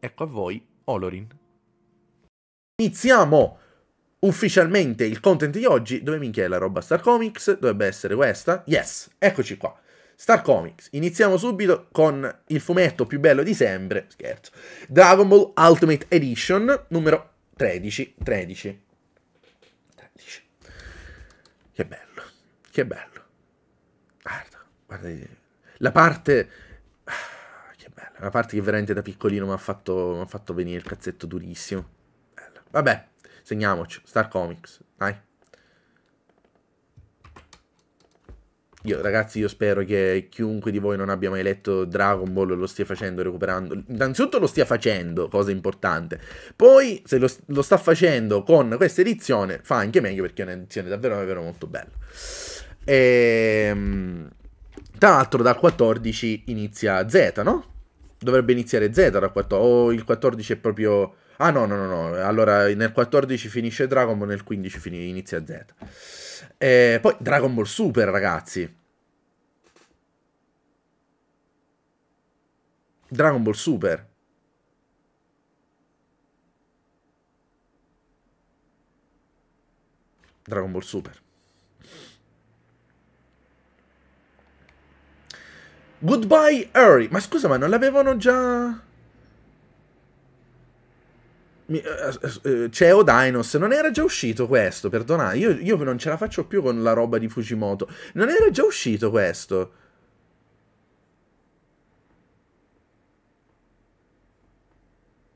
Ecco a voi Olorin. Iniziamo ufficialmente il content di oggi. Dove minchia è la roba Star Comics? Dovrebbe essere questa. Yes, eccoci qua. Star Comics. Iniziamo subito con il fumetto più bello di sempre, scherzo. Dragon Ball Ultimate Edition numero 13, 13. 13. Che bello. Che bello. Guarda, guarda la parte Bella. La parte che veramente da piccolino mi ha fatto, fatto, venire il cazzetto durissimo. Bella. Vabbè, segniamoci. Star Comics, dai. Io, ragazzi, io spero che chiunque di voi non abbia mai letto Dragon Ball lo stia facendo recuperando. Innanzitutto lo stia facendo, cosa importante. Poi, se lo, lo sta facendo con questa edizione, fa anche meglio perché è un'edizione davvero, davvero molto bella. E, ehm, tra l'altro, da 14 inizia Z, no? dovrebbe iniziare Z da 14, o il 14 è proprio... Ah no, no, no, no, allora nel 14 finisce Dragon Ball, nel 15 fin- inizia Z. E poi Dragon Ball Super, ragazzi. Dragon Ball Super. Dragon Ball Super. Goodbye Harry. Ma scusa, ma non l'avevano già... Eh, eh, eh, CEO Dinos, non era già uscito questo, perdonate, io, io non ce la faccio più con la roba di Fujimoto, non era già uscito questo.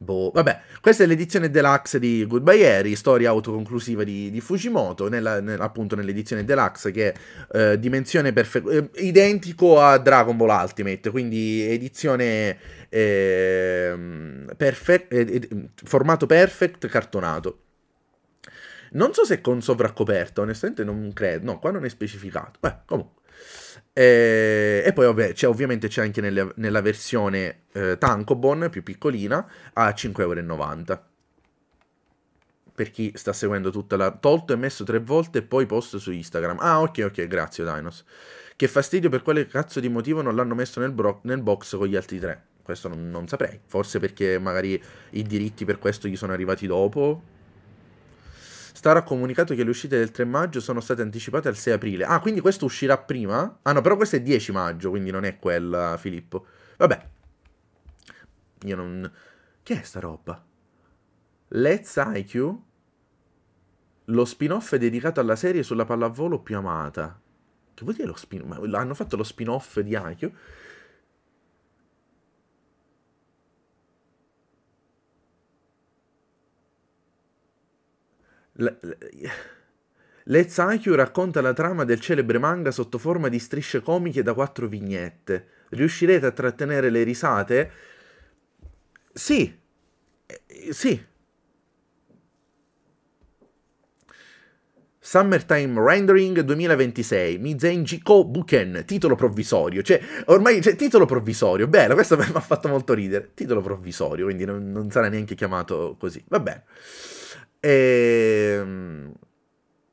Boh, vabbè, questa è l'edizione deluxe di Goodbye Harry, storia autoconclusiva di, di Fujimoto, nella, nel, appunto nell'edizione deluxe che è eh, dimensione perfetta, eh, identico a Dragon Ball Ultimate, quindi edizione eh, perfect, formato perfect cartonato. Non so se con sovraccoperta, onestamente non credo, no, qua non è specificato. Beh, comunque. E, eh, e poi vabbè, cioè, ovviamente c'è anche nelle, nella versione eh, Tankobon più piccolina a 5,90€. Per chi sta seguendo tutta la... Tolto e messo tre volte e poi posto su Instagram. Ah ok ok, grazie Dinos. Che fastidio per quale cazzo di motivo non l'hanno messo nel, bro- nel box con gli altri tre questo non, non, saprei. Forse perché magari i diritti per questo gli sono arrivati dopo. Star ha comunicato che le uscite del 3 maggio sono state anticipate al 6 aprile. Ah, quindi questo uscirà prima? Ah no, però questo è 10 maggio, quindi non è quella, Filippo. Vabbè. Io non... Che è sta roba? Let's IQ? Lo spin-off è dedicato alla serie sulla pallavolo più amata. Che vuol dire lo spin-off? Hanno fatto lo spin-off di IQ? L- Let's racconta la trama del celebre manga sotto forma di strisce comiche da quattro vignette. Riuscirete a trattenere le risate? Sì. Eh, eh, sì. Summertime Rendering 2026, Mizenjiko Buken, titolo provvisorio. Cioè, ormai, cioè, titolo provvisorio, bello, questo mi ha fatto molto ridere. Titolo provvisorio, quindi non, non sarà neanche chiamato così. Va bene. E... Ehm,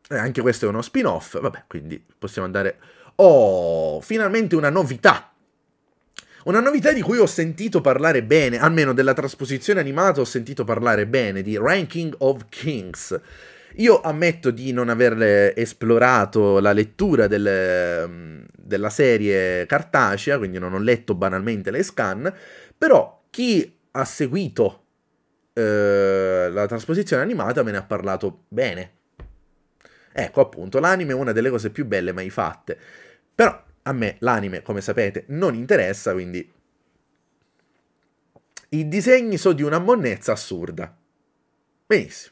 e eh, anche questo è uno spin-off, vabbè, quindi possiamo andare... Oh, finalmente una novità! Una novità di cui ho sentito parlare bene, almeno della trasposizione animata ho sentito parlare bene, di Ranking of Kings. Io ammetto di non aver esplorato la lettura del, mm, della serie cartacea, quindi non ho letto banalmente le scan, però chi ha seguito eh, la trasposizione animata me ne ha parlato bene. Ecco appunto, l'anime è una delle cose più belle mai fatte. Però a me l'anime, come sapete, non interessa, quindi... I disegni sono di una monnezza assurda. Benissimo.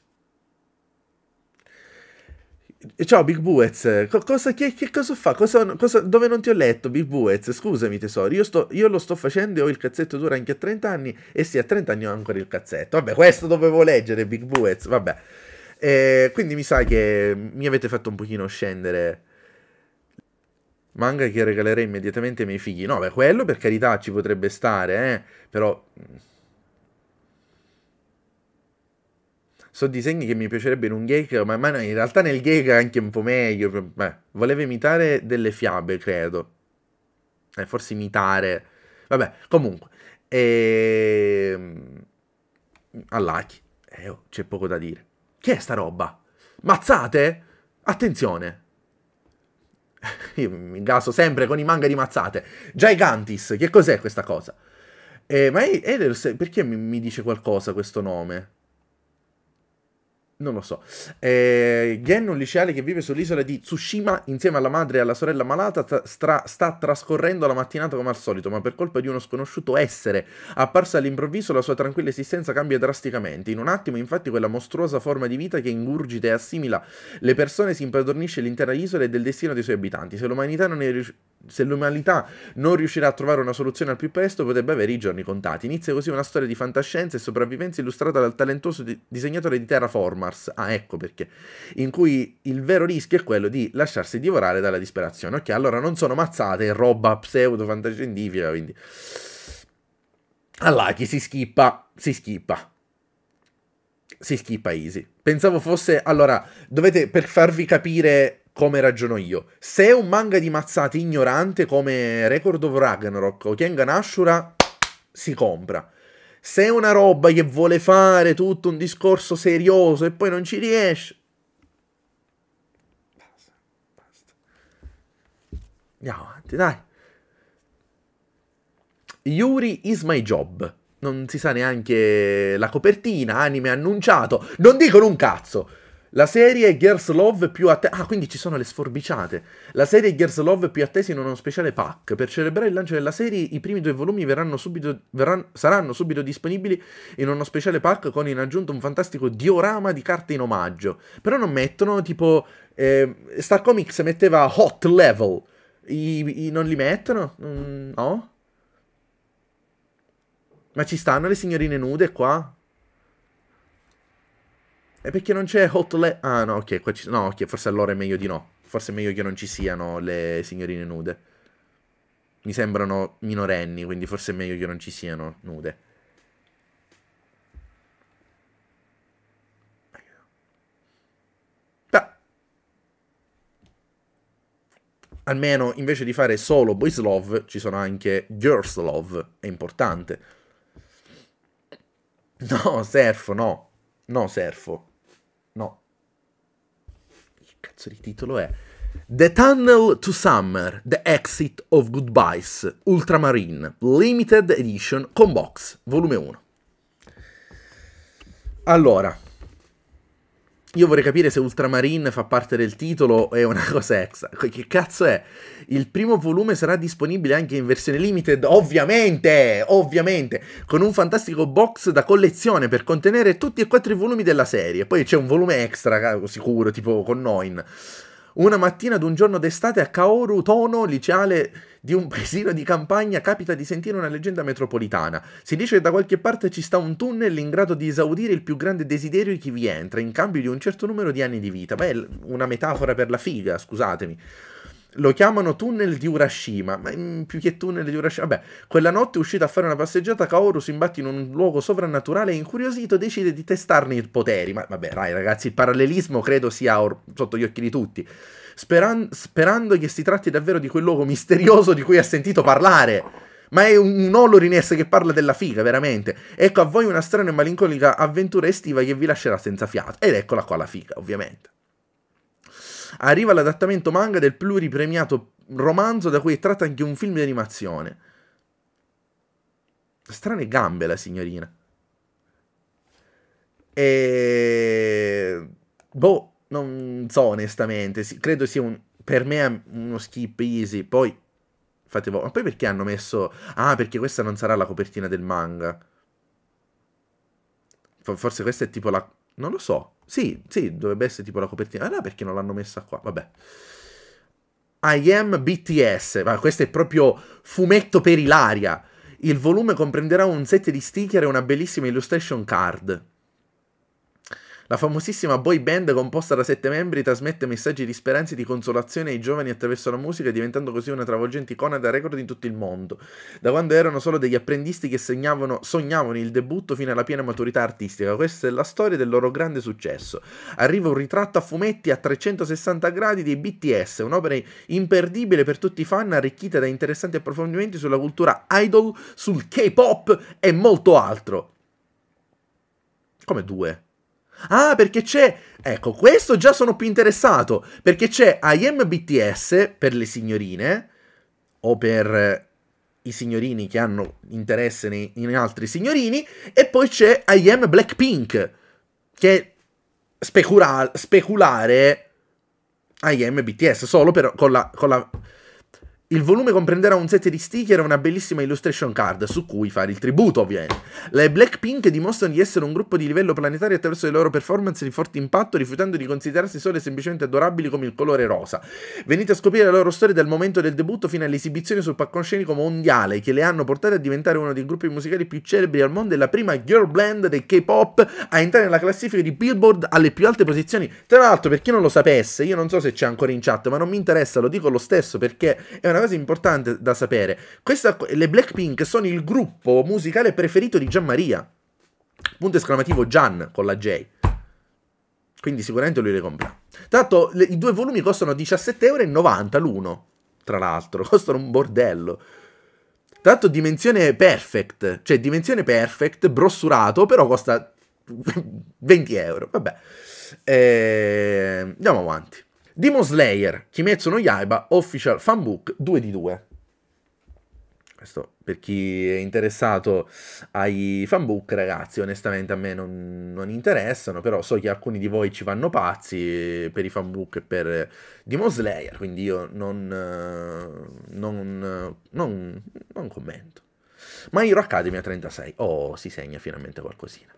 Ciao Big Buez, Co- cosa, che, che, cosa fa? Cosa, cosa, dove non ti ho letto Big Buez? Scusami tesoro, io, sto, io, lo sto facendo e ho il cazzetto dura anche a 30 anni e sì, a 30 anni ho ancora il cazzetto. Vabbè, questo dovevo leggere Big Buez, vabbè. Eh, quindi mi sa che mi avete fatto un pochino scendere manga che regalerei immediatamente ai miei figli. No, beh, quello per carità ci potrebbe stare, eh, però mm, sono disegni che mi piacerebbe in un Geiger, ma, ma in realtà nel Geiger anche un po' meglio. Beh, voleva imitare delle fiabe, credo. Eh, forse imitare... Vabbè, comunque. Ehm... All'Aki. Eh, oh, c'è poco da dire. Che è sta roba? Mazzate? Attenzione! Io mi gaso sempre con i manga di mazzate. Gigantis, che cos'è questa cosa? Eh, ma è, è, perché mi, mi dice qualcosa questo nome? Non lo so. Eh, Gen, un liceale che vive sull'isola di Tsushima insieme alla madre e alla sorella malata, stra- sta trascorrendo la mattinata come al solito, ma per colpa di uno sconosciuto essere apparso all'improvviso la sua tranquilla esistenza cambia drasticamente. In un attimo, infatti, quella mostruosa forma di vita che ingurgita e assimila le persone si impadronisce l'intera isola e del destino dei suoi abitanti. Se l'umanità non è riuscita se l'umanità non riuscirà a trovare una soluzione al più presto, potrebbe avere i giorni contati. Inizia così una storia di fantascienza e sopravvivenza illustrata dal talentuoso di- disegnatore di terraforma, Mars, ah ecco perché, in cui il vero rischio è quello di lasciarsi divorare dalla disperazione. Ok, allora non sono mazzate, è roba pseudo fantascientifica, quindi... All'Aki si schippa, si schippa. Si schippa easy. Pensavo fosse... Allora, dovete, per farvi capire come ragiono io, se è un manga di mazzate ignorante come Record of Ragnarok o Kengan Ashura, si compra se è una roba che vuole fare tutto un discorso serioso e poi non ci riesce. Basta, basta. Andiamo avanti, dai. Yuri is my job. Non si sa neanche la copertina, anime annunciato. Non dicono un cazzo. La serie Girls Love più attesa. Ah, quindi ci sono le sforbiciate. La serie Girls Love più attesa in uno speciale pack. Per celebrare il lancio della serie, i primi due volumi verranno subito, verranno, saranno subito disponibili in uno speciale pack con in aggiunta un fantastico diorama di carte in omaggio. Però non mettono tipo. Eh, Star Comics metteva Hot Level. I, i non li mettono? Mm, no? Ma ci stanno le signorine nude qua? È perché non c'è Hotlet... Ah, no, ok, qua ci... No, ok, forse allora è meglio di no. Forse è meglio che non ci siano le signorine nude. Mi sembrano minorenni, quindi forse è meglio che non ci siano nude. Beh. Almeno, invece di fare solo boys love, ci sono anche girls love. È importante. No, Serfo, no. No, Serfo. No. Che cazzo di titolo è? The Tunnel to Summer, The Exit of Goodbyes, Ultramarine, Limited Edition Combox, volume 1. Allora, io vorrei capire se Ultramarine fa parte del titolo o è una cosa extra. Che cazzo è? Il primo volume sarà disponibile anche in versione limited, ovviamente, ovviamente, con un fantastico box da collezione per contenere tutti e quattro i volumi della serie. Poi c'è un volume extra, eh, sicuro, tipo con Noin. Una mattina d'un giorno d'estate a Kaoru Tono, liceale di un paesino di campagna capita di sentire una leggenda metropolitana. Si dice che da qualche parte ci sta un tunnel in grado di esaudire il più grande desiderio di chi vi entra, in cambio di un certo numero di anni di vita. Beh, una metafora per la figa, scusatemi lo chiamano tunnel di Urashima, ma mm, più che tunnel di Urashima, vabbè, quella notte uscita a fare una passeggiata, Kaoru si imbatte in un luogo sovrannaturale e incuriosito decide di testarne i poteri, ma vabbè, dai ragazzi, il parallelismo credo sia or- sotto gli occhi di tutti speran- sperando che si tratti davvero di quel luogo misterioso di cui ha sentito parlare. Ma è un Olorines che parla della figa, veramente. Ecco a voi una strana e malinconica avventura estiva che vi lascerà senza fiato. Ed eccola qua la figa, ovviamente. Arriva l'adattamento manga del pluripremiato romanzo da cui è tratto anche un film di animazione. Strane gambe la signorina. E... Boh, non so onestamente, credo sia un, per me uno skip easy, poi fate voi. Ma poi perché hanno messo Ah, perché questa non sarà la copertina del manga. Forse questa è tipo la non lo so. Sì, sì, dovrebbe essere tipo la copertina. Allora ah, perché non l'hanno messa qua? Vabbè. I am BTS, ma questo è proprio fumetto per Ilaria. Il volume comprenderà un set di sticker e una bellissima illustration card. La famosissima boy band composta da sette membri trasmette messaggi di speranza e di consolazione ai giovani attraverso la musica, diventando così una travolgente icona da record in tutto il mondo. Da quando erano solo degli apprendisti che sognavano il debutto fino alla piena maturità artistica, questa è la storia del loro grande successo. Arriva un ritratto a fumetti a 360 gradi dei BTS, un'opera imperdibile per tutti i fan, arricchita da interessanti approfondimenti sulla cultura idol, sul K-pop e molto altro. Come due. Ah, perché c'è... Ecco, questo già sono più interessato, perché c'è IMBTS per le signorine, o per i signorini che hanno interesse nei, in altri signorini, e poi c'è IM Blackpink, che è specula- speculare IM BTS, solo per, con la, con la il volume comprenderà un set di sticker e una bellissima illustration card su cui fare il tributo, ovviamente. Le Blackpink dimostrano di essere un gruppo di livello planetario attraverso le loro performance di forte impatto, rifiutando di considerarsi sole semplicemente adorabili come il colore rosa. Venite a scoprire la loro storia dal momento del debutto fino all'esibizione sul palcoscenico mondiale, che le hanno portate a diventare uno dei gruppi musicali più celebri al mondo e la prima girl band del K-pop a entrare nella classifica di Billboard alle più alte posizioni. Tra l'altro, per chi non lo sapesse, io non so se c'è ancora in chat, ma non mi interessa, lo dico lo stesso perché è una una cosa importante da sapere. Questa, le Blackpink sono il gruppo musicale preferito di Gian Maria. Punto esclamativo Gian con la J. Quindi sicuramente lui le compra. Tanto le, i due volumi costano 17,90 euro l'uno. Tra l'altro, costano un bordello. Tanto dimensione perfect, cioè dimensione perfect, brossurato, però costa 20 euro. Vabbè. E... Ehm, andiamo avanti. Demon Slayer, Kimetsu no Yaiba, Official Fanbook 2 di 2. Questo per chi è interessato ai fanbook, ragazzi, onestamente a me non, non, interessano, però so che alcuni di voi ci vanno pazzi per i fanbook e per Demon Slayer, quindi io non, eh, non, non, non commento. Ma Hero Academy a 36, oh, si segna finalmente qualcosina.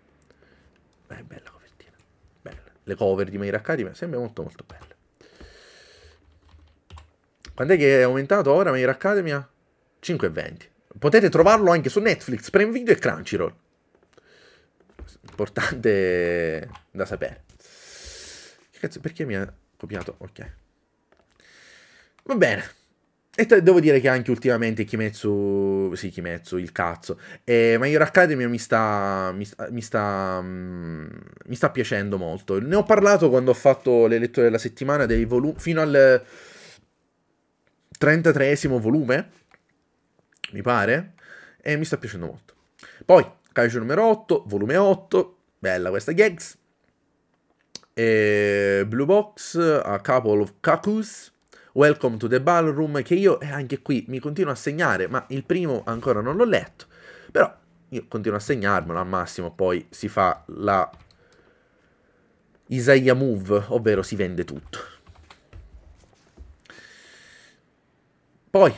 Beh, bella copertina, bella. Le cover di My Hero Academy, sempre molto molto belle. Quando è che è aumentato ora Mayor Academia? 5,20. Potete trovarlo anche su Netflix, Prime Video e Crunchyroll. Importante da sapere. Che cazzo, perché mi ha copiato? Ok. Va bene. E devo dire che anche ultimamente Kimetsu, sì Kimetsu, il cazzo, e eh, Major Academy mi sta, mi, sta, mi, sta, mm, mi sta piacendo molto. Ne ho parlato quando ho fatto le letture della settimana dei volumi, fino al 33esimo volume, mi pare, e mi sta piacendo molto. Poi, Kaiju numero 8, volume 8, bella questa gags. E Blue Box, A Couple of Cacus, Welcome to the Ballroom, che io eh, anche qui mi continuo a segnare, ma il primo ancora non l'ho letto, però io continuo a segnarmelo, al massimo poi si fa la Isaiah Move, ovvero si vende tutto. Poi,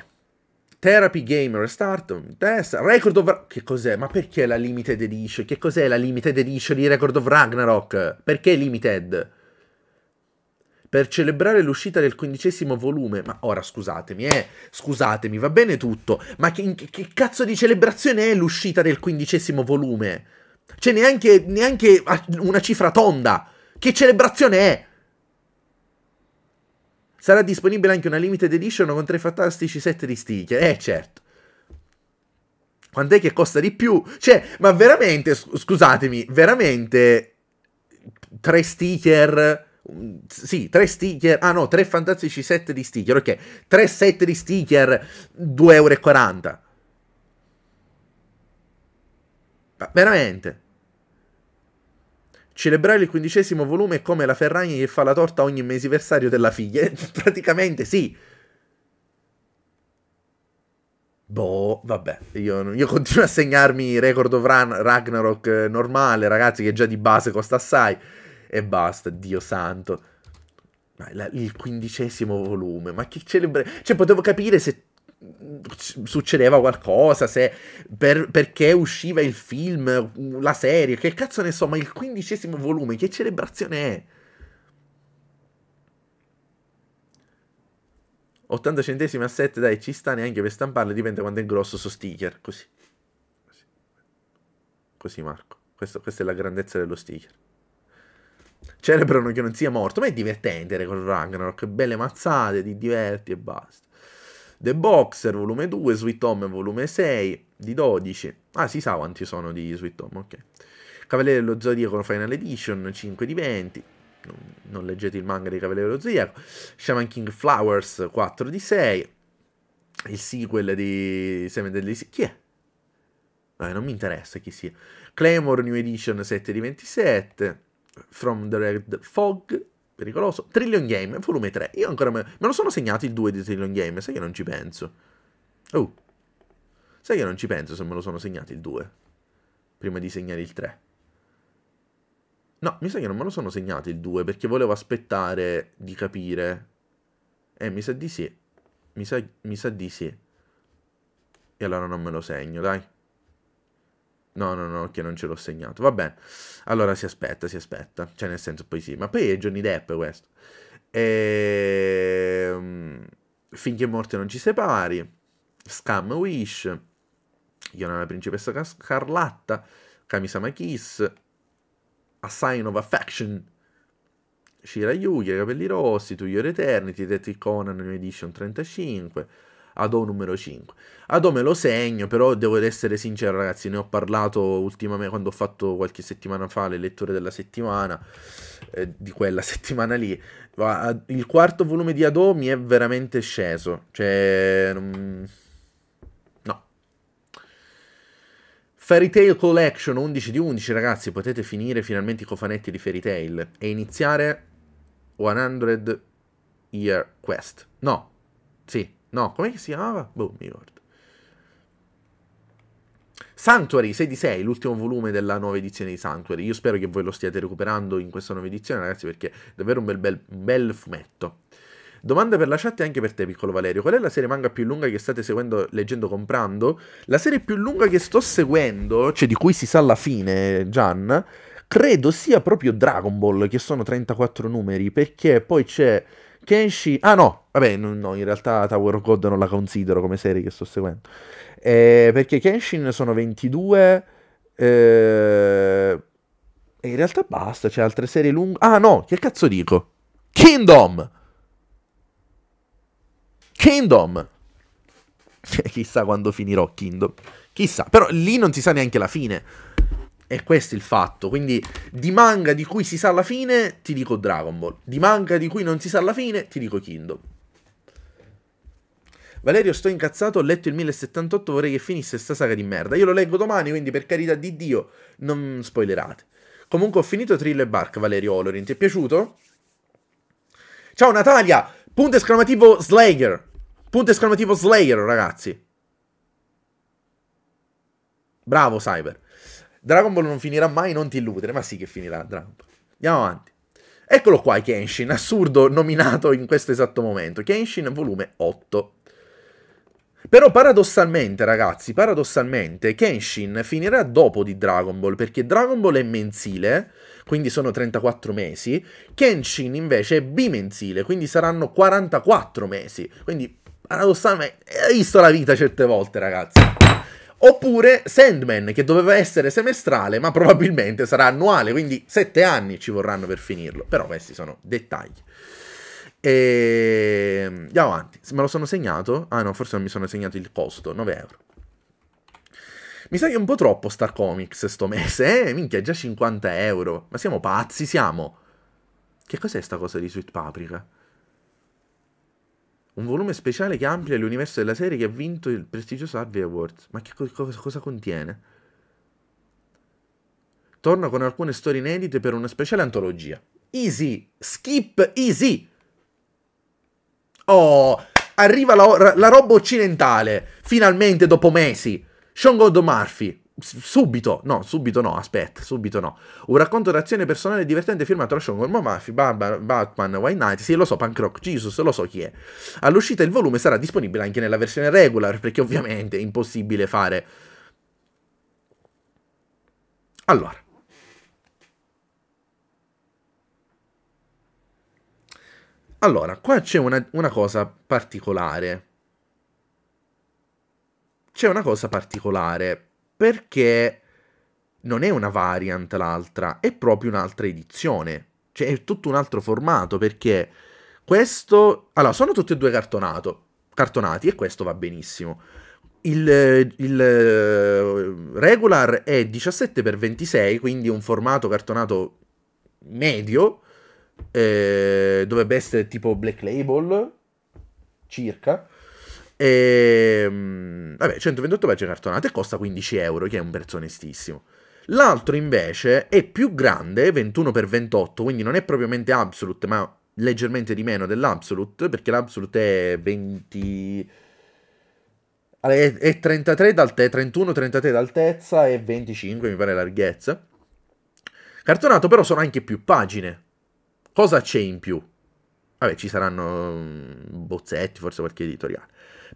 Therapy Game Restart, test, Record of... Ragnarok, Che cos'è? Ma perché la Limited Edition? Che cos'è la Limited Edition di Record of Ragnarok? Perché Limited? Per celebrare l'uscita del quindicesimo volume. Ma ora scusatemi, eh, scusatemi, va bene tutto. Ma che, che cazzo di celebrazione è l'uscita del quindicesimo volume? Cioè neanche, neanche una cifra tonda. Che celebrazione è? Sarà disponibile anche una limited edition con tre fantastici set di sticker. Eh certo. Quant'è che costa di più? Cioè, ma veramente, scusatemi, veramente tre sticker... Mm, sì, tre sticker. Ah no, tre fantastici set di sticker. Ok, tre set di sticker, 2,40 euro. Ma veramente. Celebrare il quindicesimo volume è come la Ferragni che fa la torta ogni mesiversario della figlia. Praticamente sì. Boh, vabbè, io, io, continuo a segnarmi Record of Ragnarok eh, normale, ragazzi, che già di base costa assai. E basta, Dio santo. Ma la, il quindicesimo volume, ma che celebra... Cioè, potevo capire se Mm, succedeva qualcosa, se per, perché usciva il film, la serie, che cazzo ne so, ma il quindicesimo volume, che celebrazione è? 80 centesimi a 7, dai, ci sta neanche per stamparle, dipende quanto è grosso sto sticker, così. Così, così Marco, Questo, questa è la grandezza dello sticker. Celebrano che non sia morto, ma è divertente con Ragnarok, belle mazzate, ti diverti e basta. The Boxer, volume 2, Sweet Home, volume 6, di 12. Ah, si sa quanti sono di Sweet Home, ok. Cavaliere dello Zodiaco Final Edition, 5 di 20. Non, leggete il manga di Cavaliere dello Zodiaco. Shaman King Flowers, 4 di 6. Il sequel di Seven Deadly Sins. Chi è? Eh, non mi interessa chi sia. Claymore New Edition, 7 di 27. From the Red Fog, pericoloso. Trillion Game, volume 3. Io ancora me, me lo sono segnato il 2 di Trillion Game, sai che non ci penso. Oh. Sai che non ci penso se me lo sono segnato il 2. Prima di segnare il 3. No, mi sa che non me lo sono segnato il 2 perché volevo aspettare di capire. Eh, mi sa di sì. Mi sa, mi sa di sì. E allora non me lo segno, dai. No, no, no, che non ce l'ho segnato. Va bene. Allora si aspetta, si aspetta. Cioè, nel senso, poi sì. Ma poi è Johnny Depp questo. E... Ehm, finché morte non ci separi. Scam Wish. Iona la principessa scarlatta. Kamisama Kiss. A Sign of Affection. Shira Yuya, Capelli Rossi, To Your Eternity, Detective Conan Edition 35. Ado numero 5. Ado me lo segno, però devo essere sincero ragazzi, ne ho parlato ultimamente quando ho fatto qualche settimana fa le letture della settimana, eh, di quella settimana lì. Ma Il quarto volume di Ado mi è veramente sceso, cioè... no. Fairy Tale Collection 11 di 11 ragazzi, potete finire finalmente i cofanetti di Fairy Tale e iniziare 100 Year Quest. No, sì, No, come si chiamava? Boh, mi ricordo. Sanctuary 6 di 6, l'ultimo volume della nuova edizione di Sanctuary. Io spero che voi lo stiate recuperando in questa nuova edizione, ragazzi, perché è davvero un bel, bel, bel fumetto. Domanda per la chat e anche per te, piccolo Valerio. Qual è la serie manga più lunga che state seguendo, leggendo, comprando? La serie più lunga che sto seguendo, cioè di cui si sa la fine, Gian, credo sia proprio Dragon Ball, che sono 34 numeri, perché poi c'è Kenshin, Ah no, vabbè, no, no, in realtà Tower of God non la considero come serie che sto seguendo. Eh, perché Kenshin sono 22. Eh, e in realtà basta, c'è altre serie lunghe. Ah no, che cazzo dico? Kingdom! Kingdom! Chissà quando finirò Kingdom. Chissà, però lì non si sa neanche la fine. E questo il fatto. Quindi di manga di cui si sa la fine ti dico Dragon Ball. Di manga di cui non si sa la fine ti dico Kingdom. Valerio, sto incazzato, ho letto il 1078, vorrei che finisse sta saga di merda. Io lo leggo domani, quindi per carità di Dio, non spoilerate. Comunque ho finito Trill e Bark, Valerio Olorin, ti è piaciuto? Ciao Natalia! Punto esclamativo Slayer! Punto esclamativo Slayer, ragazzi! Bravo Cyber! Dragon Ball non finirà mai, non ti illudere. Ma sì che finirà Dragon Ball. Andiamo avanti. Eccolo qua Kenshin, assurdo nominato in questo esatto momento. Kenshin volume 8. Però paradossalmente, ragazzi, paradossalmente, Kenshin finirà dopo di Dragon Ball, perché Dragon Ball è mensile, quindi sono 34 mesi, Kenshin invece è bimensile, quindi saranno 44 mesi. Quindi, paradossalmente, hai visto la vita certe volte, ragazzi. Oppure Sandman, che doveva essere semestrale, ma probabilmente sarà annuale, quindi sette anni ci vorranno per finirlo. Però questi sono dettagli. E... Ehm, andiamo avanti. Me lo sono segnato? Ah no, forse non mi sono segnato il costo, 9 euro. Mi sa che è un po' troppo Star Comics sto mese, eh? Minchia, già 50 euro. Ma siamo pazzi, siamo. Che cos'è sta cosa di Sweet Paprika? Un volume speciale che amplia l'universo della serie che ha vinto il prestigioso Harvey Awards. Ma che cosa, cosa contiene? Torna con alcune storie inedite per una speciale antologia. Easy! Skip easy! Oh! Arriva la, la roba occidentale! Finalmente dopo mesi! Sean God Murphy! Subito, no, subito no, aspetta, subito no. Un racconto d'azione personale divertente firmato da Sean Gorman Maffi, Batman, White Knight, sì lo so, Punk Rock, Jesus, lo so chi è. All'uscita il volume sarà disponibile anche nella versione regular, perché ovviamente è impossibile fare... Allora. Allora, qua c'è una, una cosa particolare. C'è una cosa particolare perché non è una variant l'altra, è proprio un'altra edizione. Cioè è tutto un altro formato perché questo... Allora, sono tutti e due cartonato, cartonati e questo va benissimo. Il, il eh, regular è 17x26, quindi un formato cartonato medio, eh, dovrebbe essere tipo Black Label, circa. E, ehm, vabbè, 128 pagine cartonate costa 15 euro, che è un prezzo onestissimo. L'altro invece è più grande, 21x28, quindi non è propriamente Absolute, ma leggermente di meno dell'Absolute, perché l'Absolute è 20... È, è 33 d'alte... 31-33 d'altezza e 25 mi pare larghezza. Cartonato però sono anche più pagine. Cosa c'è in più? Vabbè, ci saranno mm, bozzetti, forse qualche editoriale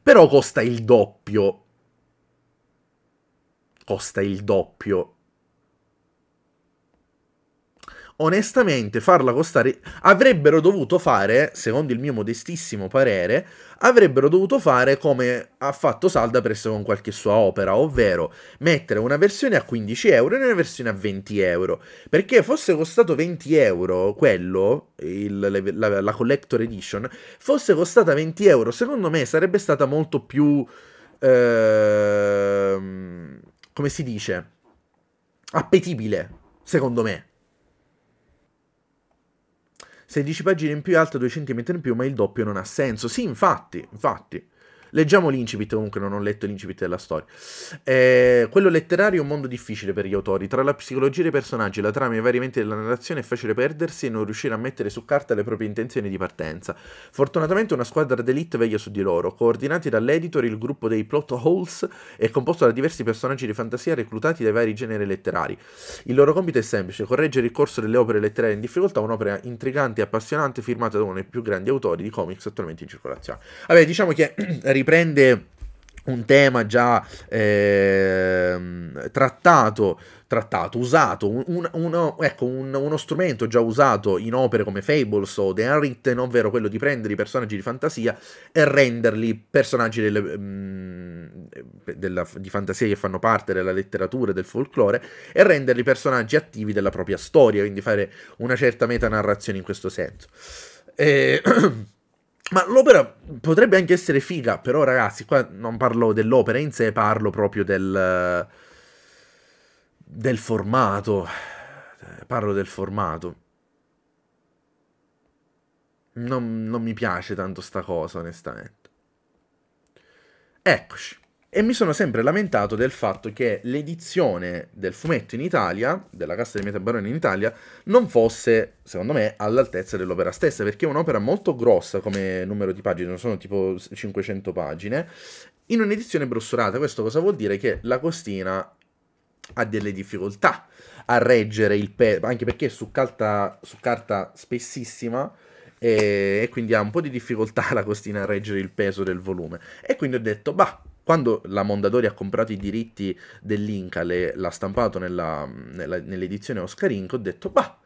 però costa il doppio. Costa il doppio onestamente farla costare avrebbero dovuto fare, secondo il mio modestissimo parere, avrebbero dovuto fare come ha fatto Salda presso con qualche sua opera, ovvero mettere una versione a 15 euro e una versione a 20 euro, perché fosse costato 20 euro quello, il, la, la, la collector edition, fosse costata 20 euro, secondo me sarebbe stata molto più... Ehm, come si dice? Appetibile, secondo me. 16 pagine in più è alta 2 cm in più, ma il doppio non ha senso. Sì, infatti, infatti. Leggiamo l'incipit, comunque non ho letto l'incipit della storia. Eh, quello letterario è un mondo difficile per gli autori. Tra la psicologia dei personaggi, la trama e i vari eventi della narrazione è facile perdersi e non riuscire a mettere su carta le proprie intenzioni di partenza. Fortunatamente una squadra d'elite veglia su di loro. Coordinati dall'editor, il gruppo dei plot holes è composto da diversi personaggi di fantasia reclutati dai vari generi letterari. Il loro compito è semplice, correggere il corso delle opere letterarie in difficoltà, un'opera intrigante e appassionante firmata da uno dei più grandi autori di comics attualmente in circolazione. Vabbè, diciamo che riprende un tema già eh, trattato, trattato, usato, un, uno, ecco, un, uno, strumento già usato in opere come Fables o The Unwritten, ovvero quello di prendere i personaggi di fantasia e renderli personaggi delle, mh, mm, della, di fantasia che fanno parte della letteratura e del folklore e renderli personaggi attivi della propria storia, quindi fare una certa metanarrazione in questo senso. E... Ma l'opera potrebbe anche essere figa, però ragazzi, qua non parlo dell'opera in sé, parlo proprio del, del formato. Parlo del formato. Non, non mi piace tanto sta cosa, onestamente. Eccoci. E mi sono sempre lamentato del fatto che l'edizione del fumetto in Italia, della Cassa dei Metabaroni in Italia, non fosse, secondo me, all'altezza dell'opera stessa, perché è un'opera molto grossa come numero di pagine, sono tipo 500 pagine, in un'edizione brussurata. Questo cosa vuol dire? Che la costina ha delle difficoltà a reggere il peso, anche perché su carta, su carta spessissima eh, e, quindi ha un po' di difficoltà la costina a reggere il peso del volume. E quindi ho detto, bah, quando la Mondadori ha comprato i diritti dell'Inca, le, l'ha stampato nella, nella, nell'edizione Oscarinco, ho detto, bah,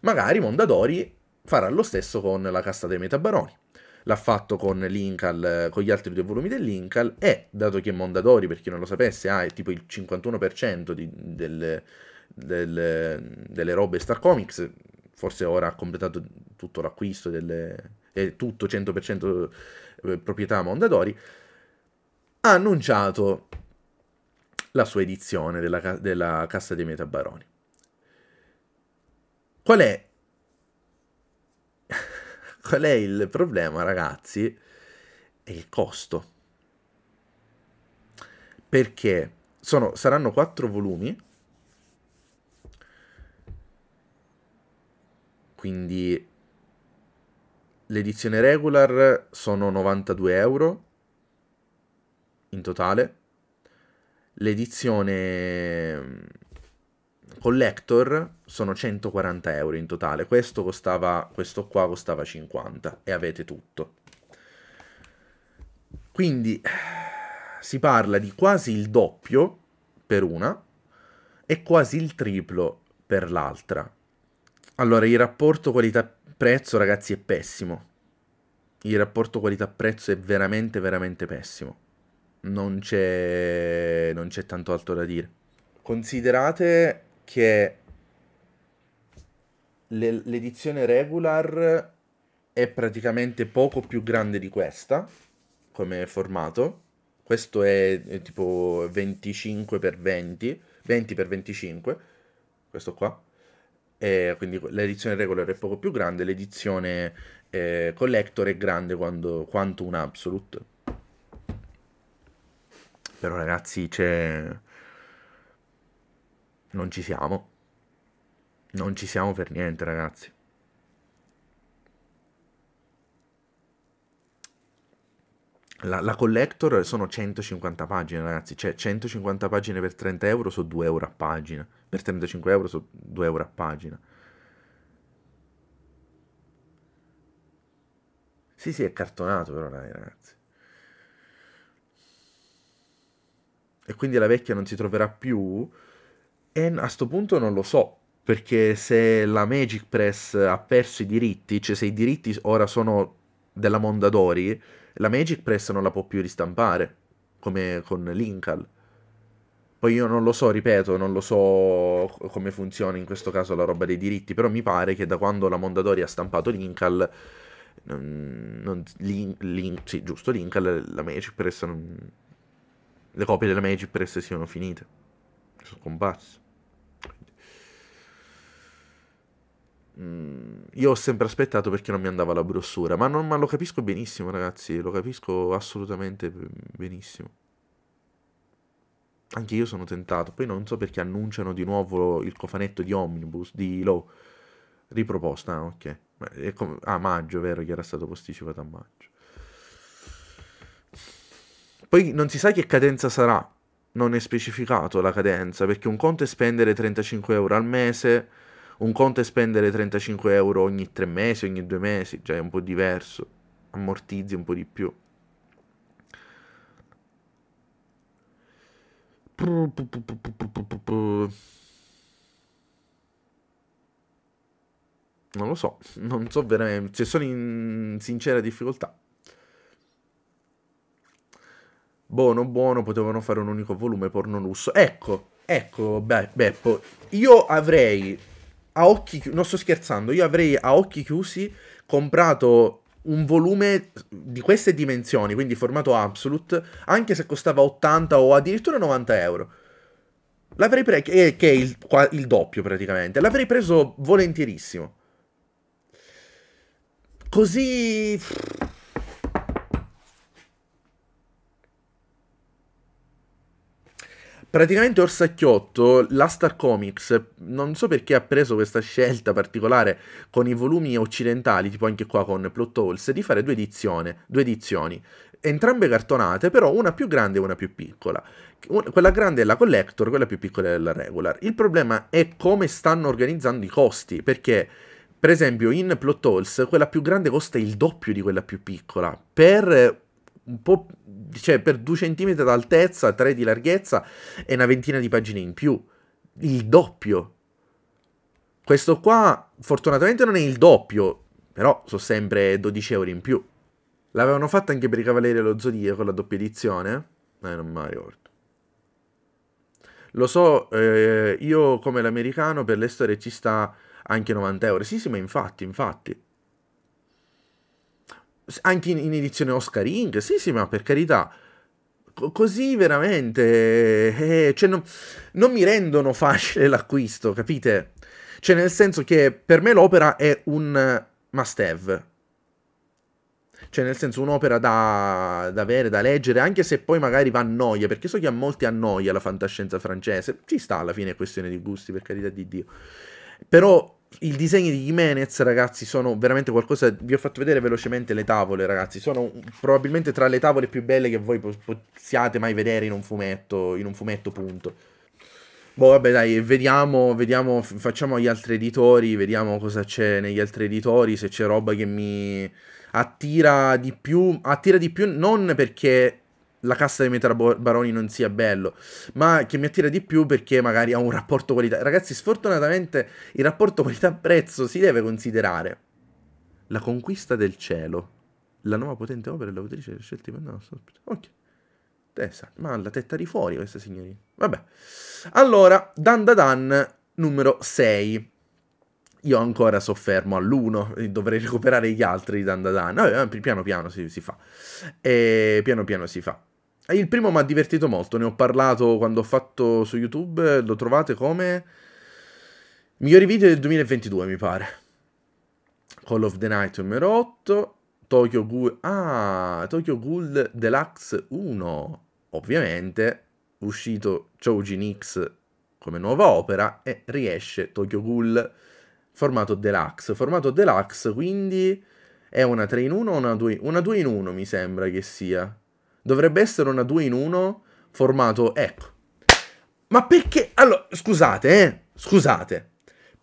magari Mondadori farà lo stesso con la Casta dei Metabaroni. L'ha fatto con l'Incal, con gli altri due volumi dell'Incal e, dato che Mondadori, per chi non lo sapesse, ha tipo il 51% di, del, del, delle robe Star Comics, forse ora ha completato tutto l'acquisto, delle, è tutto 100% eh, proprietà Mondadori, ha annunciato la sua edizione della, della Cassa dei Metabaroni. Qual è, qual è il problema, ragazzi? È il costo. Perché sono, saranno quattro volumi, quindi l'edizione regular sono 92 euro, in totale. L'edizione ehm, collector sono 140 euro in totale. Questo costava, questo qua costava 50 e avete tutto. Quindi si parla di quasi il doppio per una e quasi il triplo per l'altra. Allora, il rapporto qualità-prezzo, ragazzi, è pessimo. Il rapporto qualità-prezzo è veramente, veramente pessimo non c'è, non c'è tanto altro da dire. Considerate che le, l'edizione regular è praticamente poco più grande di questa come formato. Questo è, è tipo 25x20, 20x25, questo qua. E quindi l'edizione regular è poco più grande, l'edizione eh, collector è grande quando, quanto un absolute. Però ragazzi, c'è... Cioè, non ci siamo. Non ci siamo per niente, ragazzi. La, la, collector sono 150 pagine, ragazzi. Cioè, 150 pagine per 30 euro sono 2 euro a pagina. Per 35 euro sono 2 euro a pagina. Sì, sì, è cartonato, però, ragazzi. e quindi la vecchia non si troverà più, e a questo punto non lo so, perché se la Magic Press ha perso i diritti, cioè se i diritti ora sono della Mondadori, la Magic Press non la può più ristampare, come con Linkal. Poi io non lo so, ripeto, non lo so come funziona in questo caso la roba dei diritti, però mi pare che da quando la Mondadori ha stampato Linkal, non, non, link, link, sì, giusto, Linkal, la Magic Press non, le copie della Magic presto siano finite. Sono comparse. Mm, io ho sempre aspettato perché non mi andava la brossura, ma, non, ma lo capisco benissimo, ragazzi, lo capisco assolutamente benissimo. Anche io sono tentato, poi non so perché annunciano di nuovo il cofanetto di Omnibus, di Low, riproposta, ah, ok. Ah, maggio, vero che era stato posticipato a maggio. Poi non si sa che cadenza sarà, non è specificato la cadenza, perché un conto è spendere 35 euro al mese, un conto è spendere 35 euro ogni tre mesi, ogni due mesi, già cioè è un po' diverso, ammortizzi un po' di più. Non lo so, non so veramente, se sono in sincera difficoltà. buono buono potevano fare un unico volume porno lusso Ecco, ecco Be- Beppo, io avrei a occhi chiusi, non sto scherzando, io avrei a occhi chiusi comprato un volume di queste dimensioni, quindi formato Absolute, anche se costava 80 o addirittura 90 euro. L'avrei preso, eh, che è il, qua, il doppio praticamente, l'avrei preso volentierissimo. Così Praticamente Orsacchiotto, la Star Comics, non so perché ha preso questa scelta particolare con i volumi occidentali, tipo anche qua con Plot Holes, di fare due, edizione, due edizioni. Entrambe cartonate, però una più grande e una più piccola. Quella grande è la Collector, quella più piccola è la Regular. Il problema è come stanno organizzando i costi, perché... Per esempio, in Plot Holes, quella più grande costa il doppio di quella più piccola, per un po' cioè per 2 cm d'altezza, 3 di larghezza e una ventina di pagine in più. Il doppio. Questo qua fortunatamente non è il doppio, però sono sempre 12 euro in più. L'avevano fatto anche per i Cavalieri dello Zodiaco, la doppia edizione? Eh, non mi ricordo. Lo so, eh, io come l'americano per le storie ci sta anche 90 euro. Sì, sì, ma infatti, infatti anche in, in edizione Oscar Inc. Sì, sì, ma per carità così veramente. Eh, cioè non, non, mi rendono facile l'acquisto, capite? Cioè, nel senso che per me l'opera è un must have. Cioè, nel senso, un'opera da, da avere, da leggere, anche se poi magari va a noia, perché so che a molti annoia la fantascienza francese. Ci sta alla fine, è questione di gusti, per carità di Dio. Però i disegni di Jimenez, ragazzi, sono veramente qualcosa. Vi ho fatto vedere velocemente le tavole, ragazzi. Sono probabilmente tra le tavole più belle che voi possiate mai vedere in un fumetto. In un fumetto, punto. Boh, vabbè, dai, vediamo, vediamo, facciamo agli altri editori, vediamo cosa c'è negli altri editori, se c'è roba che mi attira di più. Attira di più non perché la cassa dei Metro Baroni non sia bello, ma che mi attira di più perché magari ha un rapporto qualità. Ragazzi, sfortunatamente il rapporto qualità-prezzo si deve considerare. La conquista del cielo, la nuova potente opera dell'autrice del scelti no, nostro Ok. ma la tetta di fuori questa signorina. Vabbè. Allora, Dan da Dan numero 6 io ancora soffermo all'1, dovrei recuperare gli altri di Dan da Dan. Vabbè, piano piano si, si fa. E piano piano si fa. Eh, il primo mi ha divertito molto, ne ho parlato quando ho fatto su YouTube, lo trovate come migliori video del 2022 mi pare. Call of the Night numero 8, Tokyo Ghoul, ah, Tokyo Ghoul Deluxe 1, ovviamente, uscito Chojin X come nuova opera e riesce Tokyo Ghoul formato deluxe. Formato deluxe quindi è una 3 in 1 o una 2 in 1 mi sembra che sia. Dovrebbe essere una 2 in 1 formato ecco. Ma perché? Allora, scusate, eh, scusate.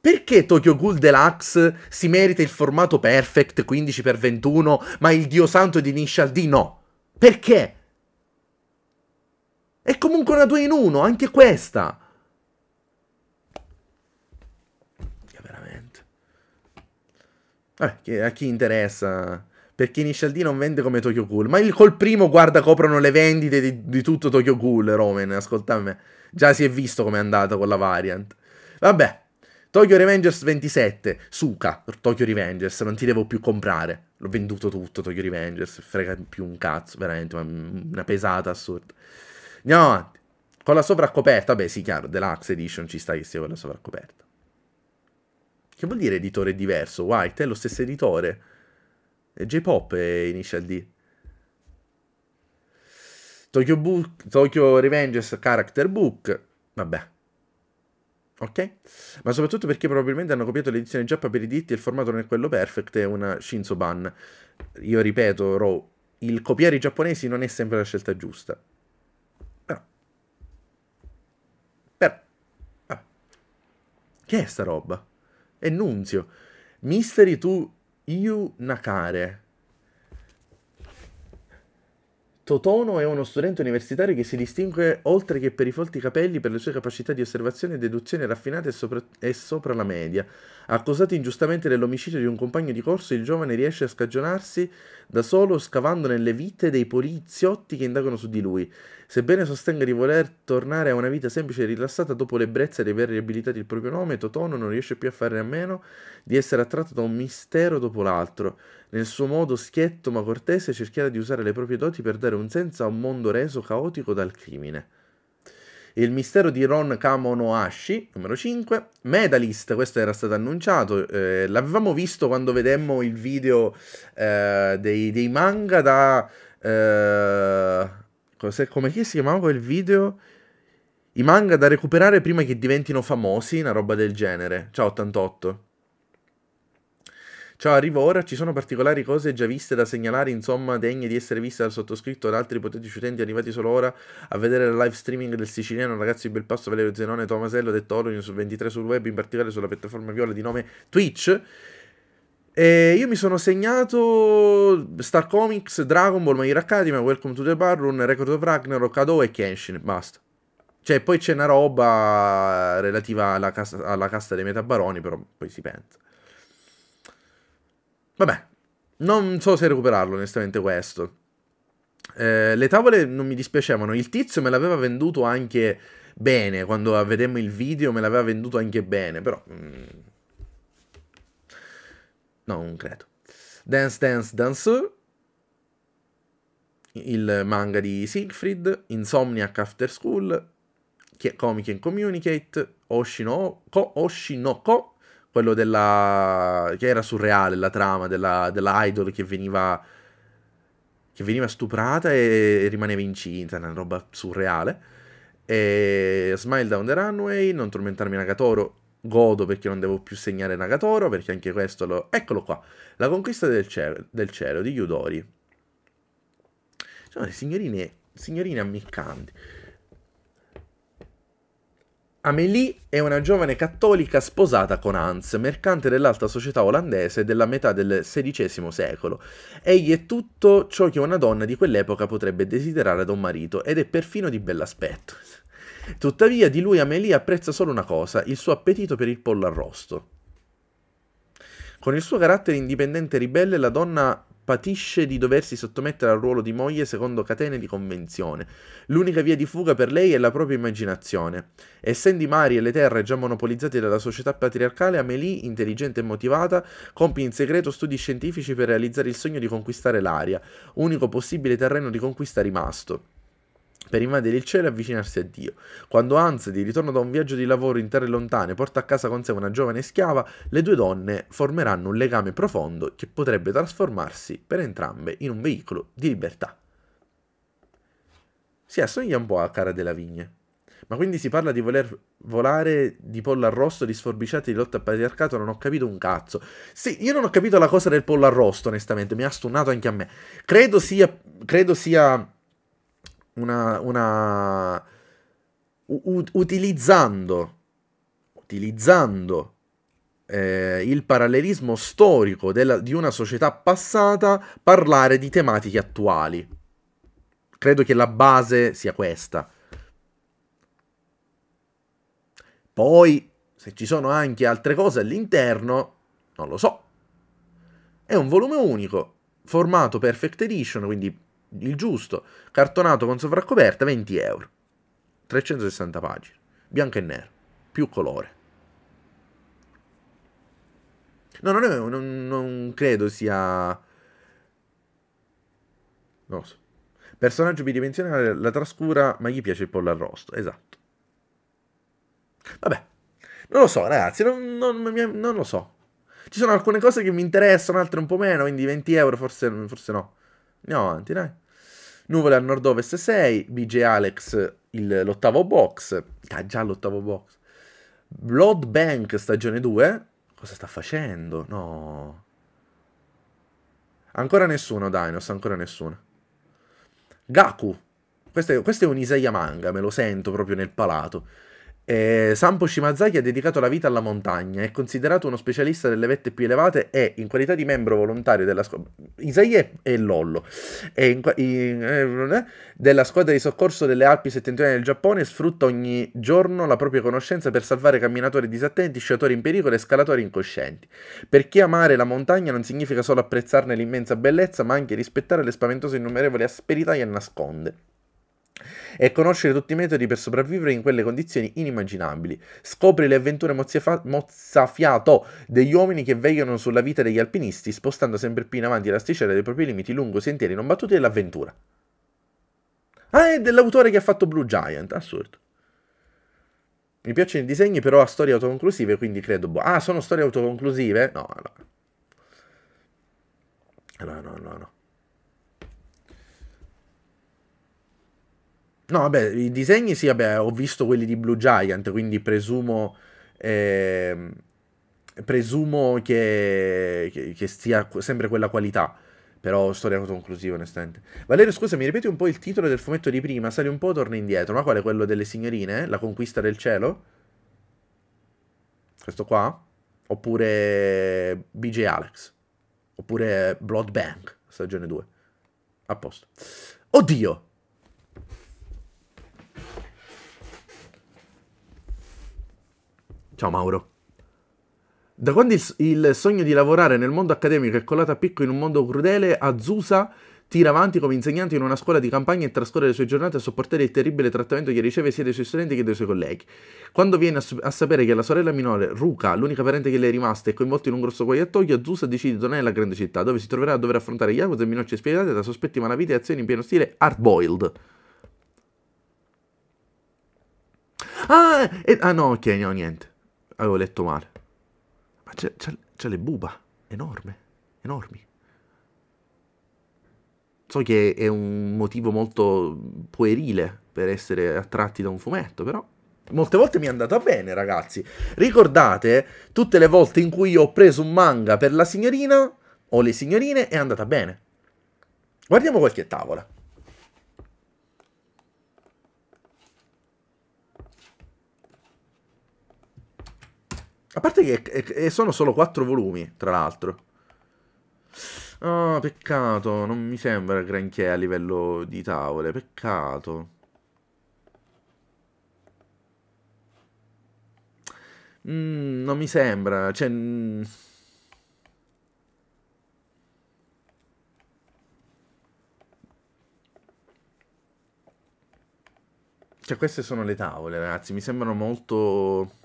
Perché Tokyo Ghoul Deluxe si merita il formato perfect 15x21, ma il Dio Santo di Initial D no? Perché? È comunque una 2 in 1, anche questa. Che veramente. a chi interessa perché Initial D non vende come Tokyo Ghoul. Ma il, col primo, guarda, coprono le vendite di, di tutto Tokyo Ghoul, Roman. Ascolta me. Già si è visto com'è andata con la variant. Vabbè. Tokyo Revengers 27. Suka, Tokyo Revengers. Non ti devo più comprare. L'ho venduto tutto, Tokyo Revengers. Frega più un cazzo, veramente. Mm, una pesata assurda. Andiamo avanti. Con la sovraccoperta, beh sì, chiaro, Deluxe Edition ci sta che sia con la sovraccoperta. Che vuol dire editore diverso? White è lo stesso editore. J-pop è Initial D. Tokyo, Book, Tokyo Revengers Character Book, vabbè. Ok? Ma soprattutto perché probabilmente hanno copiato l'edizione giappa per i diritti e il formato non è quello perfect, è una Shinsoban. Io ripeto, Raw, il copiare i giapponesi non è sempre la scelta giusta. Però. Però. Ah. Che è sta roba? È Nunzio. Mystery To... Yu Nakare Totono è uno studente universitario che si distingue oltre che per i folti capelli per le sue capacità di osservazione e deduzione raffinate e sopra, e sopra, la media. Accusato ingiustamente dell'omicidio di un compagno di corso, il giovane riesce a scagionarsi da solo scavando nelle vite dei poliziotti che indagano su di lui. Sebbene sostenga di voler tornare a una vita semplice e rilassata dopo l'ebbrezza di aver riabilitato il proprio nome, Totono non riesce più a fare a meno di essere attratto da un mistero dopo l'altro. Nel suo modo schietto ma cortese cercherà di usare le proprie doti per dare un senso a un mondo reso caotico dal crimine. Il mistero di Ron Kamonoashi, numero 5. Medalist, questo era stato annunciato, eh, l'avevamo visto quando vedemmo il video eh, dei, dei, manga da... Eh, come si chiamava quel video? I manga da recuperare prima che diventino famosi, una roba del genere. Ciao 88. Ciao, arrivo ora, ci sono particolari cose già viste da segnalare, insomma, degne di essere viste dal sottoscritto ad altri ipotetici utenti arrivati solo ora a vedere il live streaming del siciliano ragazzi di Belpasso Valerio Zenone Tomasello, detto Oronin su 23 sul web, in particolare sulla piattaforma viola di nome Twitch. E io mi sono segnato Star Comics, Dragon Ball, My Hero Academy, Welcome to the Barroom, Record of Ragnarok, Kado e Kenshin, basta. Cioè, poi c'è una roba relativa alla, casa, alla casta dei Metabaroni, però poi si pensa. Vabbè, non so se recuperarlo onestamente questo. Eh, le tavole non mi dispiacevano, il tizio me l'aveva venduto anche bene, quando vedemmo il video me l'aveva venduto anche bene, però... Mm, no, non credo. Dance Dance Dance il manga di Siegfried, Insomniac After School, Comic and Communicate, Oshino Ko, Oshino Ko quello della... che era surreale, la trama della, della idol che veniva... che veniva stuprata e rimaneva incinta, una roba surreale. E Smile Down the Runway, Non tormentarmi Nagatoro, godo perché non devo più segnare Nagatoro, perché anche questo lo... Eccolo qua, La conquista del cielo, del cielo di Yudori. Sono cioè, signorine, signorine ammiccanti. Amélie è una giovane cattolica sposata con Hans, mercante dell'alta società olandese della metà del XVI secolo. Egli è tutto ciò che una donna di quell'epoca potrebbe desiderare da un marito ed è perfino di bell'aspetto. Tuttavia di lui Amélie apprezza solo una cosa, il suo appetito per il pollo arrosto. Con il suo carattere indipendente e ribelle la donna patisce di doversi sottomettere al ruolo di moglie secondo catene di convenzione. L'unica via di fuga per lei è la propria immaginazione. Essendo i mari e le terre già monopolizzati dalla società patriarcale, Amélie, intelligente e motivata, compie in segreto studi scientifici per realizzare il sogno di conquistare l'aria, unico possibile terreno di conquista rimasto per invadere il cielo e avvicinarsi a Dio. Quando Hans, di ritorno da un viaggio di lavoro in terre lontane, porta a casa con sé una giovane schiava, le due donne formeranno un legame profondo che potrebbe trasformarsi per entrambe in un veicolo di libertà. Si assomiglia un po' a Cara della Vigne. Ma quindi si parla di voler volare di pollo arrosto, di sforbiciati di lotta al patriarcato? Non ho capito un cazzo. Sì, io non ho capito la cosa del pollo arrosto, onestamente. Mi ha stunnato anche a me. Credo sia. Credo sia una, una u- utilizzando, utilizzando eh, il parallelismo storico della, di una società passata, parlare di tematiche attuali. Credo che la base sia questa. Poi, se ci sono anche altre cose all'interno, non lo so. È un volume unico, formato Perfect Edition, quindi il giusto, cartonato con sovraccoperta, 20 euro. 360 pagine, bianco e nero, più colore. No, non, è, non, non credo sia... Non lo so. Personaggio bidimensionale, la trascura, ma gli piace il pollo arrosto, esatto. Vabbè, non lo so ragazzi, non, non, non lo so. Ci sono alcune cose che mi interessano, altre un po' meno, quindi 20 euro forse, forse no. Andiamo avanti, dai. Nuvole a nord-ovest 6, BJ Alex il, l'ottavo box, ah, già l'ottavo box. Blood Bank stagione 2, cosa sta facendo? No. Ancora nessuno, Dinos, ancora nessuno. Gaku, questo è, questo è un Isaiah manga, me lo sento proprio nel palato. Eh, Sampo Shimazaki ha dedicato la vita alla montagna, è considerato uno specialista delle vette più elevate e in qualità di membro volontario della squadra Isaiah e Lollo in, in, eh, della squadra di soccorso delle Alpi settentrionali del Giappone sfrutta ogni giorno la propria conoscenza per salvare camminatori disattenti, sciatori in pericolo e scalatori incoscienti. Per chi amare la montagna non significa solo apprezzarne l'immensa bellezza, ma anche rispettare le spaventose innumerevoli asperità che nasconde e conoscere tutti i metodi per sopravvivere in quelle condizioni inimmaginabili. Scopri le avventure mozzafa- mozzafiato degli uomini che vegliano sulla vita degli alpinisti, spostando sempre più in avanti l'asticella dei propri limiti lungo sentieri non battuti dell'avventura. Ah, è dell'autore che ha fatto Blue Giant, assurdo. Mi piacciono i disegni, però ha storie autoconclusive, quindi credo... Bo- ah, sono storie autoconclusive? No, no. No, no, no, no. No, vabbè, i disegni sì, vabbè, ho visto quelli di Blue Giant, quindi presumo... Eh, presumo che, che, che stia sempre quella qualità. Però storia conclusiva, onestamente. Valerio, scusa, mi ripeti un po' il titolo del fumetto di prima? Sali un po', torna indietro. Ma qual è quello delle signorine? La conquista del cielo? Questo qua? Oppure BJ Alex? Oppure Blood Bank, stagione 2. A posto. Oddio! Ciao Mauro. Da quando il, il, sogno di lavorare nel mondo accademico è collato a picco in un mondo crudele, Azusa tira avanti come insegnante in una scuola di campagna e trascorre le sue giornate a sopportare il terribile trattamento che riceve sia dai suoi studenti che dai suoi colleghi. Quando viene a, a sapere che la sorella minore, Ruka, l'unica parente che le è rimasta, è coinvolta in un grosso guaiattoio, Azusa decide di tornare alla grande città, dove si troverà a dover affrontare Yakuza e minacce spietate da sospetti malavite e azioni in pieno stile hardboiled. Ah, e, ah no, ok, no, niente avevo letto male. Ma c'è, c'è, c'è le buba, enorme, enormi. So che è un motivo molto puerile per essere attratti da un fumetto, però molte volte mi è andata bene, ragazzi. Ricordate tutte le volte in cui ho preso un manga per la signorina o le signorine è andata bene. Guardiamo qualche tavola. A parte che è, è, sono solo quattro volumi, tra l'altro. Oh, peccato, non mi sembra granché a livello di tavole, peccato. Mm, non mi sembra, cioè... Mm. Cioè, queste sono le tavole, ragazzi, mi sembrano molto...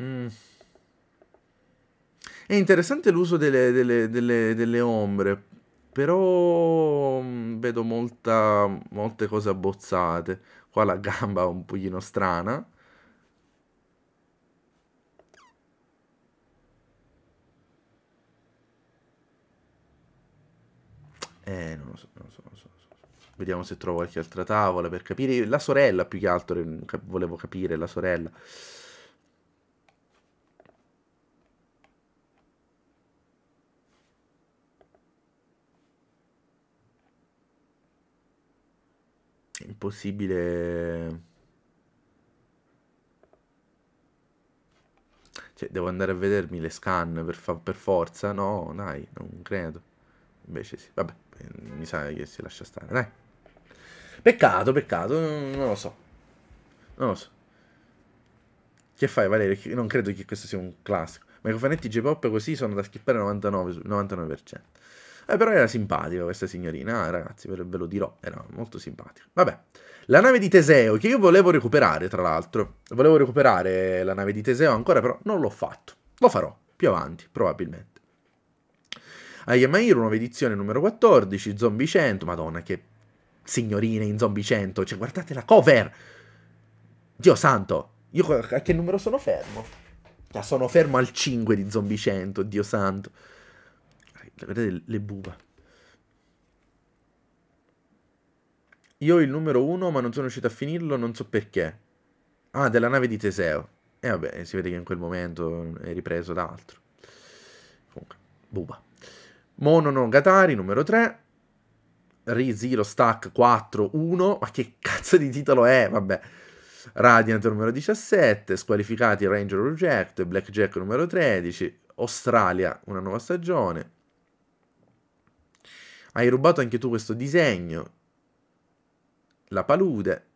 Mm. È interessante l'uso delle, delle, delle, delle ombre, però mm, vedo molta, molte cose abbozzate. Qua la gamba è un pochino strana. Eh, non lo so, non lo so, non lo so. Vediamo se trovo qualche altra tavola per capire. La sorella, più che altro, volevo capire la sorella. possibile... Cioè, devo andare a vedermi le scan per, fa- per forza? No, dai, non credo. Invece sì, vabbè, mi sa che si lascia stare, dai. Peccato, peccato, non lo so. Non lo so. Che fai Valerio? Non credo che questo sia un classico. Ma i cofanetti J-pop così sono da skippare 99, 99%. Eh, però era simpatica questa signorina, ah, ragazzi, ve lo dirò, era molto simpatica. Vabbè, la nave di Teseo, che io volevo recuperare, tra l'altro. Volevo recuperare la nave di Teseo ancora, però non l'ho fatto. Lo farò, più avanti, probabilmente. IMI, nuova edizione numero 14, Zombie 100, madonna che signorina in Zombie 100, cioè guardate la cover! Dio santo, io a che numero sono fermo? Cioè, sono fermo al 5 di Zombie 100, Dio santo. Cioè, vedete le buba. Io il numero 1, ma non sono riuscito a finirlo, non so perché. Ah, della nave di Teseo. E eh, vabbè, si vede che in quel momento è ripreso da altro. Comunque, buba. Mononogatari, numero 3. ReZero Stack 4, 1. Ma che cazzo di titolo è? Vabbè. Radiant numero 17, squalificati Ranger Reject, Blackjack numero 13, Australia una nuova stagione, hai rubato anche tu questo disegno. La palude.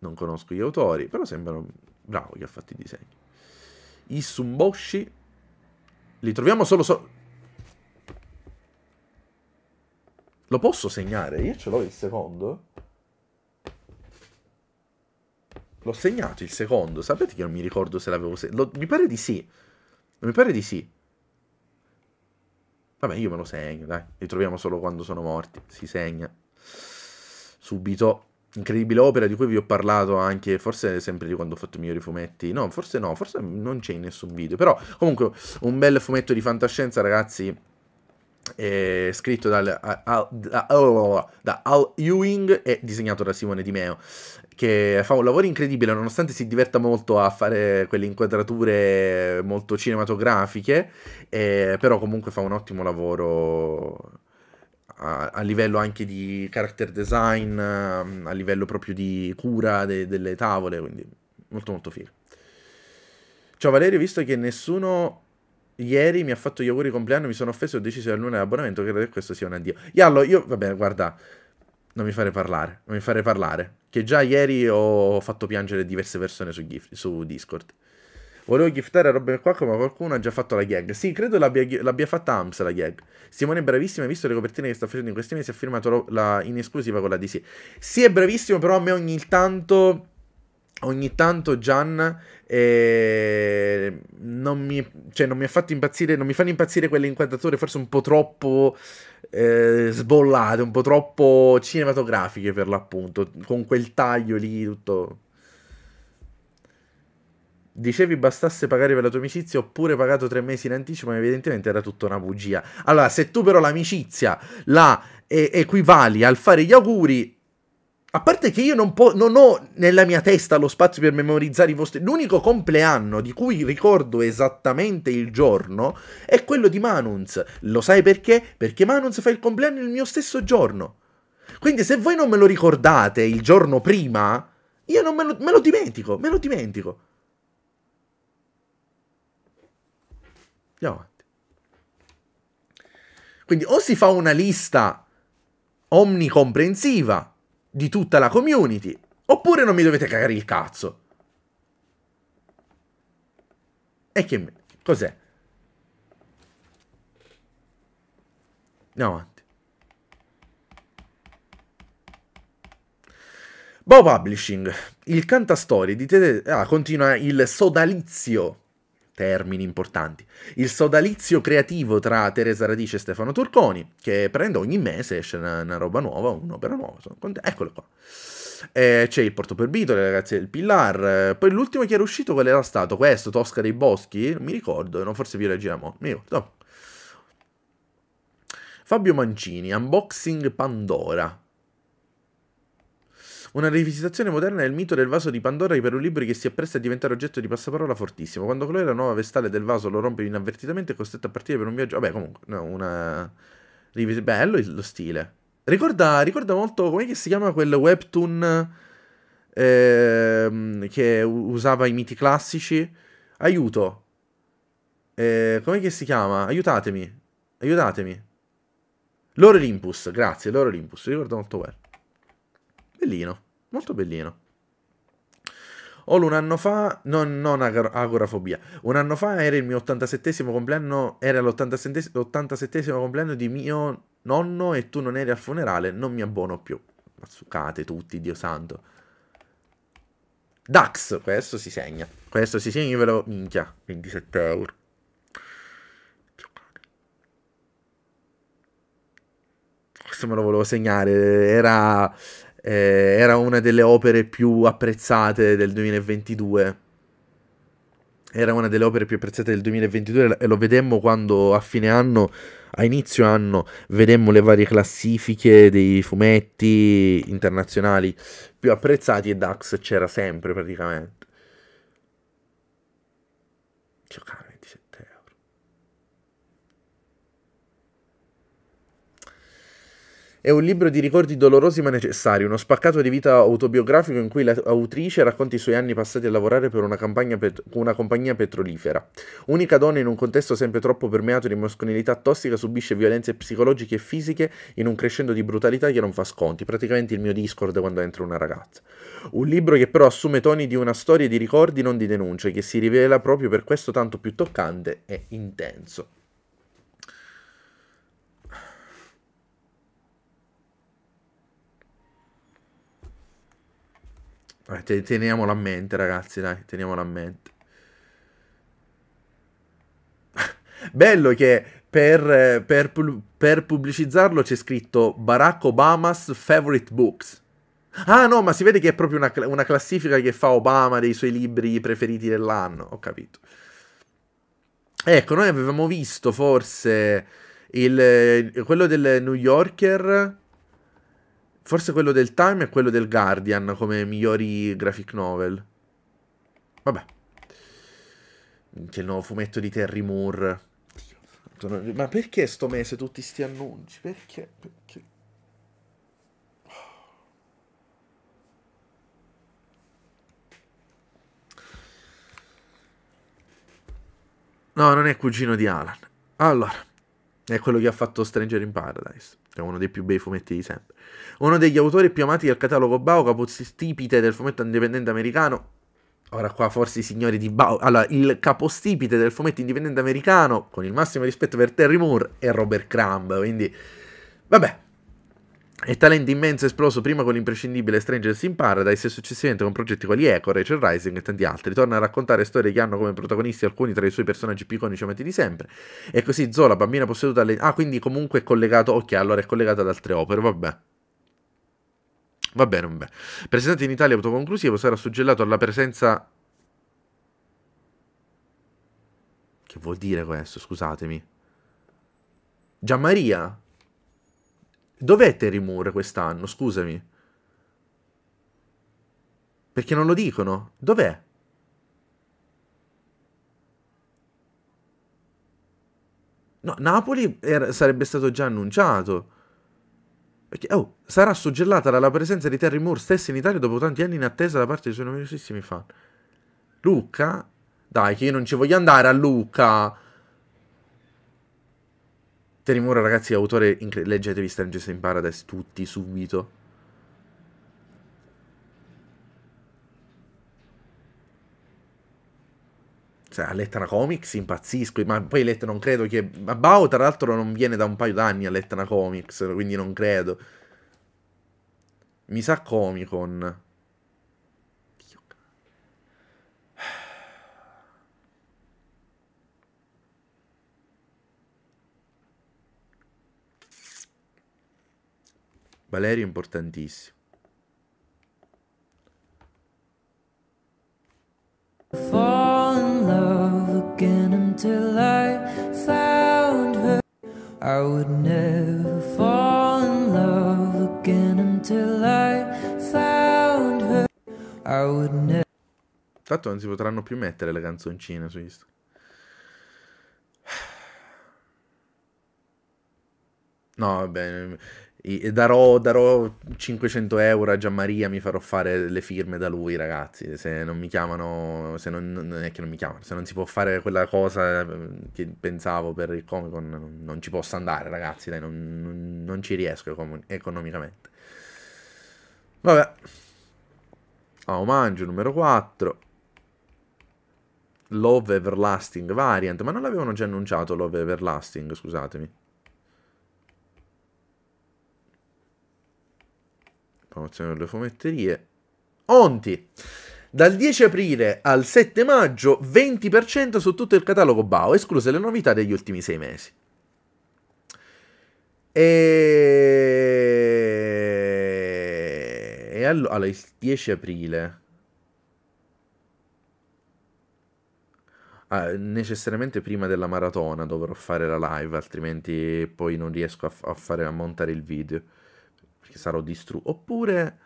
Non conosco gli autori, però sembrano bravo chi ha fatto i disegni. I Sumboshi. Li troviamo solo so... Lo posso segnare? Io ce l'ho il secondo. L'ho segnato il secondo. Sapete che non mi ricordo se l'avevo segnato. Mi pare di sì. Mi pare di sì. Vabbè, io me lo segno, dai. Li troviamo solo quando sono morti. Si segna. Subito. Incredibile opera di cui vi ho parlato anche, forse sempre di quando ho fatto i migliori fumetti. No, forse no, forse non c'è in nessun video. Però comunque un bel fumetto di fantascienza, ragazzi eh, scritto dal, a, da, oh, da Al Ewing e disegnato da Simone Di Meo che fa un lavoro incredibile nonostante si diverta molto a fare quelle inquadrature molto cinematografiche eh, però comunque fa un ottimo lavoro a, a, livello anche di character design mm, a livello proprio di cura de, delle tavole quindi molto molto figo ciao Valerio visto che nessuno ieri mi ha fatto gli auguri di compleanno, mi sono offeso e ho deciso di annullare l'abbonamento, credo che questo sia un addio. Iallo, io, vabbè, guarda, non mi fare parlare, non mi fare parlare, che già ieri ho fatto piangere diverse persone su, gift, su Discord. Volevo giftare a robe qua, ma qualcuno ha già fatto la gag. Sì, credo l'abbia, l'abbia fatta Ams la gag. Simone è bravissimo, hai visto le copertine che sta facendo in questi mesi, ha firmato la, in esclusiva con la DC. Sì, è bravissimo, però a me ogni tanto ogni tanto Gian eh, non, mi, cioè non mi ha fatto impazzire, non mi fanno impazzire quelle inquadrature forse un po' troppo eh, sbollate, un po' troppo cinematografiche per l'appunto, con quel taglio lì tutto. Dicevi bastasse pagare per la tua amicizia oppure pagato tre mesi in anticipo, ma evidentemente era tutta una bugia. Allora, se tu però l'amicizia la equivali al fare gli auguri, a parte che io non, po- non, ho nella mia testa lo spazio per memorizzare i vostri. L'unico compleanno di cui ricordo esattamente il giorno è quello di Manuns. Lo sai perché? Perché Manuns fa il compleanno il mio stesso giorno. Quindi se voi non me lo ricordate il giorno prima, io non me lo, me lo dimentico, me lo dimentico. Andiamo avanti. Quindi o si fa una lista omnicomprensiva di tutta la community, oppure non mi dovete cagare il cazzo. E che... Cos'è? Andiamo avanti. Bow Publishing, il cantastorie di Tede... Ah, continua il sodalizio termini importanti. Il sodalizio creativo tra Teresa Radice e Stefano Turconi, che prende ogni mese, esce una, una roba nuova, un'opera nuova, eccolo qua. Eh, c'è il Porto Perbito, le ragazze del Pilar, eh, poi l'ultimo che era uscito qual era stato? Questo, Tosca dei Boschi? Non mi ricordo, no, forse vi leggiamo, mi ricordo. Fabio Mancini, Unboxing Pandora. Una rivisitazione moderna del mito del vaso di Pandora per un libro che si appresta a diventare oggetto di passaparola fortissimo. Quando Chloe, la nuova vestale del vaso, lo rompe inavvertitamente, è costretto a partire per un viaggio. Vabbè, comunque, no, una. Bello lo stile. Ricorda, ricorda molto. Com'è che si chiama quel webtoon ehm, che usava i miti classici? Aiuto. Eh, com'è si chiama? Aiutatemi. Aiutatemi. Loro Olympus, grazie, Loro Olympus, ricordo molto bene. Bellino, molto bellino. Olo un anno fa, no, non agorafobia, un anno fa era il mio 87 compleanno, era l'87 compleanno di mio nonno e tu non eri al funerale, non mi abbono più. Ma succate tutti, Dio santo. Dax, questo si segna. Questo si segna, io ve lo minchia, 27 euro. Questo me lo volevo segnare, era eh, era una delle opere più apprezzate del 2022. Era una delle opere più apprezzate del 2022 e lo vedemmo quando a fine anno, a inizio anno, vedemmo le varie classifiche dei fumetti internazionali più apprezzati e Dax c'era sempre praticamente. Giocare. È un libro di ricordi dolorosi ma necessari, uno spaccato di vita autobiografico in cui l'autrice racconta i suoi anni passati a lavorare per una, pet- una, compagnia petrolifera. Unica donna in un contesto sempre troppo permeato di mascolinità tossica subisce violenze psicologiche e fisiche in un crescendo di brutalità che non fa sconti, praticamente il mio Discord quando entra una ragazza. Un libro che però assume toni di una storia di ricordi non di denunce, che si rivela proprio per questo tanto più toccante e intenso. Eh, teniamolo a mente, ragazzi, dai, teniamolo a mente. Bello che per, per, per pubblicizzarlo c'è scritto Barack Obama's Favorite Books. Ah no, ma si vede che è proprio una, una, classifica che fa Obama dei suoi libri preferiti dell'anno, ho capito. Ecco, noi avevamo visto forse il, quello del New Yorker Forse quello del Time e quello del Guardian come migliori graphic novel. Vabbè. C'è il nuovo fumetto di Terry Moore. ma perché sto mese tutti sti annunci? Perché? Perché? No, non è cugino di Alan. Allora, è quello che ha fatto Stranger in Paradise, è uno dei più bei fumetti di sempre uno degli autori più amati del catalogo Bao, capostipite del fumetto indipendente americano. Ora qua forse i signori di Bao. Allora, il capostipite del fumetto indipendente americano, con il massimo rispetto per Terry Moore, e Robert Crumb, quindi... Vabbè, e talento immenso esploso prima con l'imprescindibile Strangers in Paradise e successivamente con progetti quali Echo, Rachel Rising e tanti altri. Torna a raccontare storie che hanno come protagonisti alcuni tra i suoi personaggi più iconici amati di sempre. E così Zola, bambina posseduta alle... Ah, quindi comunque è collegato... Ok, allora è collegato ad altre opere, vabbè. Va bene, va bene. Presentato in Italia autoconclusivo sarà suggellato alla presenza... Che vuol dire questo? Scusatemi. Gianmaria? Dov'è Terry Moore quest'anno? Scusami. Perché non lo dicono? Dov'è? No, Napoli era, sarebbe stato già annunciato. Oh, sarà suggellata dalla presenza di Terry Moore stessa in Italia dopo tanti anni in attesa da parte dei suoi numerosissimi fan. Luca? Dai, che io non ci voglio andare a Luca! Terry Moore, ragazzi, autore incre- leggetevi Strangers in Paradise tutti subito. cioè, a Lettera Comics impazzisco, ma poi Lettera non credo che... Ma Bao tra l'altro non viene da un paio d'anni a Lettera Comics, quindi non credo. Mi sa Comic Con. Valerio è importantissimo. Fall in love again until I found her. I would never fall in love again until I found her. I would never. Tanto non si potranno più mettere le canzoncine su Instagram. No, vabbè, Darò, darò 500 euro a Gianmaria, mi farò fare le firme da lui, ragazzi. Se non mi chiamano, se non, non è che non mi chiamano, se non si può fare quella cosa ehm, che pensavo per il Comic Con, non, non ci posso andare, ragazzi. Dai, non, non ci riesco economicamente. Vabbè. A ah, omaggio numero 4. Love Everlasting Variant. Ma non l'avevano già annunciato Love Everlasting, scusatemi. promozione delle fumetterie. Onti. Dal 10 aprile al 7 maggio 20% su tutto il catalogo BAO, escluse le novità degli ultimi 6 mesi. E, e allo... allora, il 10 aprile. Ah, necessariamente prima della maratona dovrò fare la live, altrimenti poi non riesco a, f- a fare a montare il video perché sarò distrutto. Oppure...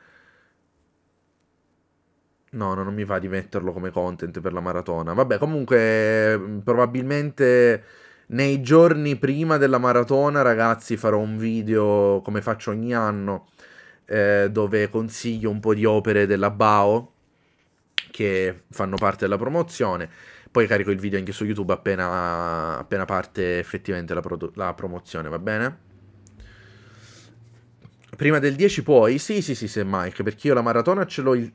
No, no, non mi va di metterlo come content per la maratona. Vabbè, comunque, mm, probabilmente nei giorni prima della maratona, ragazzi, farò un video come faccio ogni anno, eh, dove consiglio un po' di opere della BAO che fanno parte della promozione. Poi carico il video anche su YouTube appena, appena parte effettivamente la, la promozione, va bene? Prima del 10 puoi? Sì, sì, sì, se Mike, perché io la maratona ce l'ho il,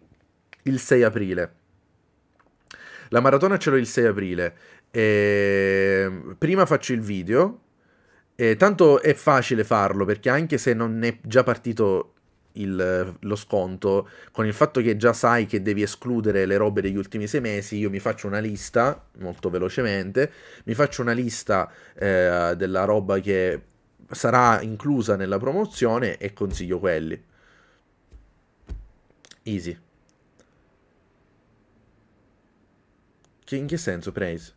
il 6 aprile. La maratona ce l'ho il 6 aprile. E... Ehm, prima faccio il video. E tanto è facile farlo perché anche se non è già partito il, lo sconto, con il fatto che già sai che devi escludere le robe degli ultimi sei mesi, io mi faccio una lista molto velocemente, mi faccio una lista eh, della roba che sarà inclusa nella promozione e consiglio quelli. Easy. Che, in che senso praise?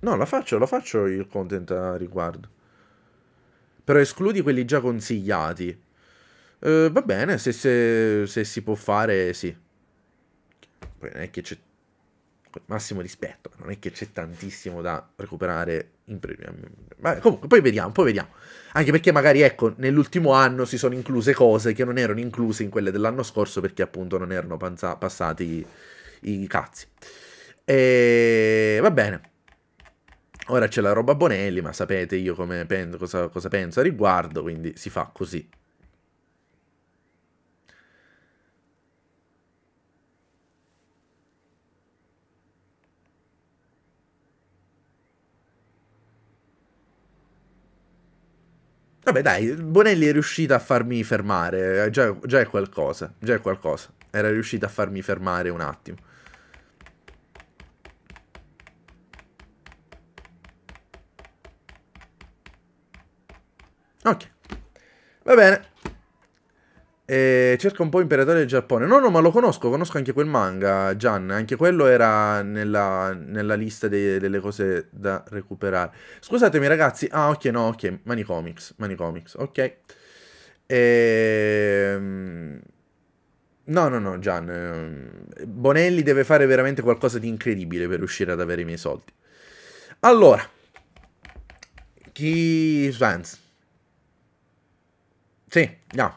No, la faccio, la faccio il content a riguardo. Però escludi quelli già consigliati. Eh, va bene, se, se, se si può fare, sì. Poi non è che c'è massimo rispetto, non è che c'è tantissimo da recuperare in premio. Ma comunque, poi vediamo, poi vediamo. Anche perché magari, ecco, nell'ultimo anno si sono incluse cose che non erano incluse in quelle dell'anno scorso perché appunto non erano panza- passati i, i cazzi. E va bene. Ora c'è la roba Bonelli, ma sapete io come pen- cosa, cosa penso a riguardo, quindi si fa così. Vabbè, dai, Bonelli è riuscito a farmi fermare. Eh, già, già, è qualcosa. Già è qualcosa. Era riuscito a farmi fermare un attimo. Ok. Va bene. E cerca un po' Imperatore del Giappone. No, no, ma lo conosco, conosco anche quel manga, Gian. Anche quello era nella, nella lista dei, delle cose da recuperare. Scusatemi ragazzi. Ah, ok, no, ok. Mani Comics, Mani Comics, ok. Ehm... No, no, no, Gian. Bonelli deve fare veramente qualcosa di incredibile per riuscire ad avere i miei soldi. Allora, chi Svens? Sì, no.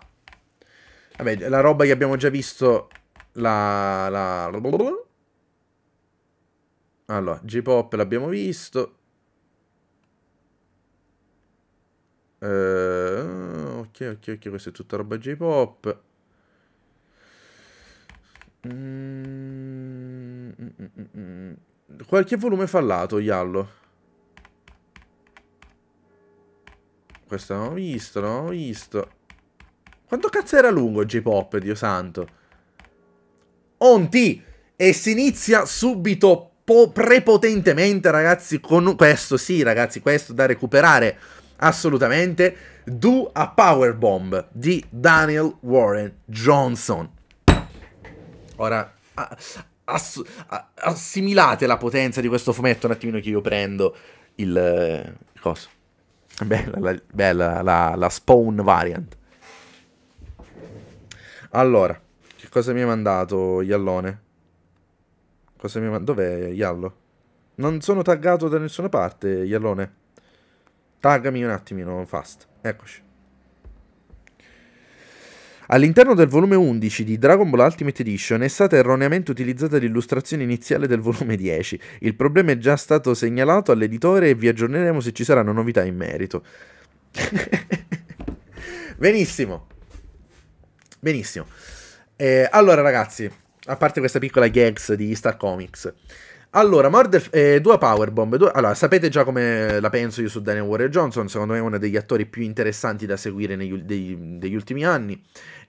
Vabbè, la roba che abbiamo già visto... La... la... Allora, J-pop l'abbiamo visto. Uh, ok, ok, ok, questa è tutta roba J-pop. Mm, qualche volume fallato, Iallo. Questa l'abbiamo visto, l'abbiamo visto. Quanto cazzo era lungo J-Pop, Dio santo? Onti! E si inizia subito prepotentemente, ragazzi, con questo, sì, ragazzi, questo da recuperare assolutamente. Do a Powerbomb di Daniel Warren Johnson. Ora, ass assimilate la potenza di questo fumetto un attimino che io prendo il... Eh, cosa? Bella, la, bella la, la spawn variant. Allora, che cosa mi ha mandato, Iallone? Cosa mi ha mandato? Dov'è Iallo? Non sono taggato da nessuna parte, Iallone. Taggami un attimino, fast. Eccoci. All'interno del volume 11 di Dragon Ball Ultimate Edition è stata erroneamente utilizzata l'illustrazione iniziale del volume 10. Il problema è già stato segnalato all'editore e vi aggiorneremo se ci saranno novità in merito. Benissimo. Benissimo. Eh, allora, ragazzi, a parte questa piccola gags di Star Comics. Allora, Murder, eh, due powerbomb. Due... Allora, sapete già come la penso io su Daniel Warrior Johnson. Secondo me è uno degli attori più interessanti da seguire negli, dei, degli ultimi anni.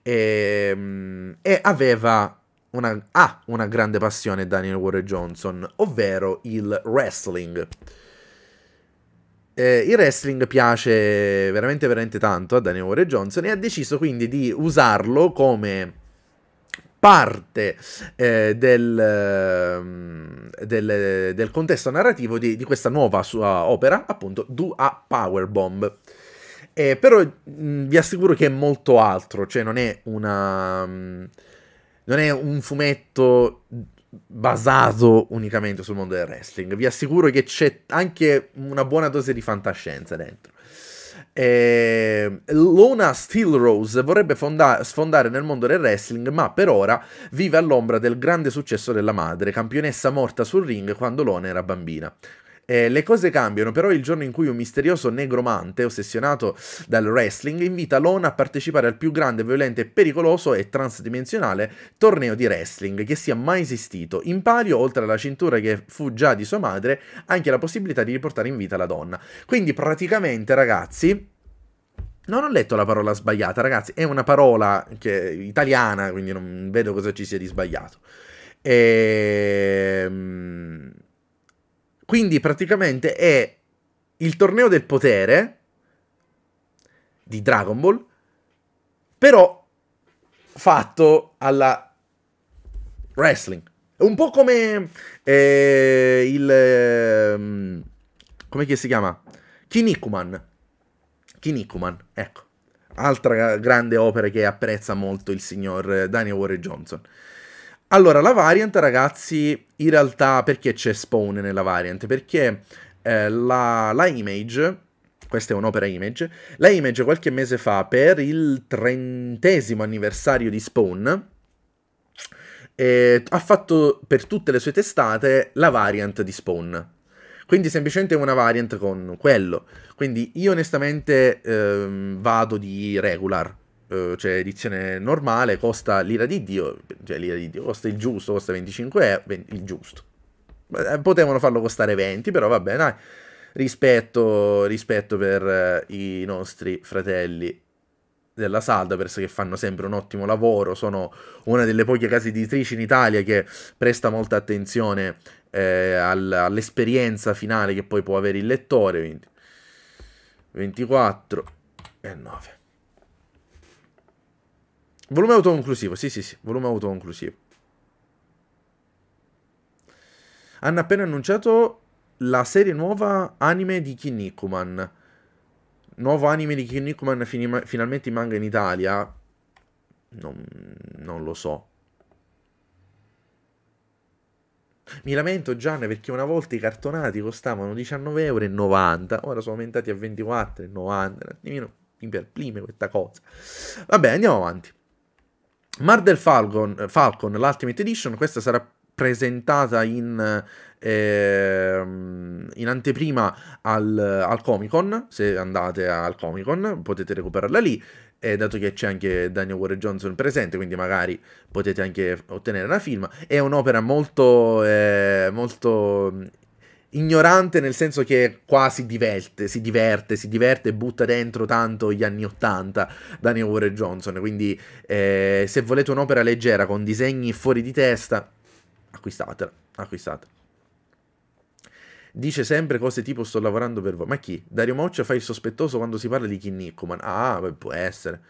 E, ehm, e aveva una, ha una grande passione Daniel Warrior Johnson, ovvero il wrestling. Eh, il wrestling piace veramente, veramente tanto a Daniel Warren Johnson e ha deciso quindi di usarlo come parte eh, del, ehm, del, del, contesto narrativo di, di, questa nuova sua opera, appunto Do a Powerbomb. Eh, però mh, mm, vi assicuro che è molto altro, cioè non è una... Mh, mm, non è un fumetto basato unicamente sul mondo del wrestling. Vi assicuro che c'è anche una buona dose di fantascienza dentro. Eh, Lona Steelrose vorrebbe fonda- sfondare nel mondo del wrestling, ma per ora vive all'ombra del grande successo della madre, campionessa morta sul ring quando Lona era bambina. Eh, le cose cambiano però il giorno in cui un misterioso negromante, ossessionato dal wrestling, invita Lona a partecipare al più grande, violento, pericoloso e transdimensionale torneo di wrestling che sia mai esistito. In palio, oltre alla cintura che fu già di sua madre, anche la possibilità di riportare in vita la donna. Quindi praticamente, ragazzi, non ho letto la parola sbagliata, ragazzi, è una parola che, italiana, quindi non vedo cosa ci sia di sbagliato. Ehm... Quindi praticamente è il torneo del potere di Dragon Ball, però fatto alla wrestling. Un po' come eh, il... Eh, come si chiama? Kinikuman. Kinikuman, ecco. Altra grande opera che apprezza molto il signor eh, Daniel Warren Johnson. Allora, la variant, ragazzi, in realtà perché c'è spawn nella variant? Perché eh, la, la image questa è un'opera Image. La Image qualche mese fa, per il trentesimo anniversario di Spawn, eh, ha fatto per tutte le sue testate la variant di Spawn. Quindi semplicemente una variant con quello. Quindi io onestamente ehm, vado di regular. Eh, cioè edizione normale, costa l'ira di Dio, cioè l'ira di Dio, costa il giusto, costa 25 euro, 20, il giusto. Eh, potevano farlo costare 20, però va bene, dai. Rispetto, rispetto per eh, i nostri fratelli della Saldapers che fanno sempre un ottimo lavoro, sono una delle poche case editrici in Italia che presta molta attenzione eh, all'esperienza finale che poi può avere il lettore, quindi 24 e 9. Volume autoconclusivo, sì, sì, sì, volume autoconclusivo. Hanno appena annunciato la serie nuova anime di Kinnikuman. Nuovo anime di Kinnikuman finima- finalmente in manga in Italia. Non, non lo so. Mi lamento Gianni perché una volta i cartonati costavano 19,90 euro, ora sono aumentati a 24,90 euro. Mi perplime questa cosa. Vabbè, andiamo avanti. Marvel Falcon, eh, Falcon, l'Ultimate Edition, questa sarà presentata in, eh, in anteprima al, al Comic Con, se andate al Comic Con potete recuperarla lì, eh, dato che c'è anche Daniel Warren Johnson presente, quindi magari potete anche ottenere una film. È un'opera molto, eh, molto ignorante nel senso che qua si diverte, si diverte, si diverte e butta dentro tanto gli anni 80 da New Warrior Johnson, quindi eh, se volete un'opera leggera con disegni fuori di testa, acquistatela, acquistatela. Dice sempre cose tipo sto lavorando per voi. Ma chi? Dario Moccia fa il sospettoso quando si parla di Kim Nickman. Ah, beh, può essere.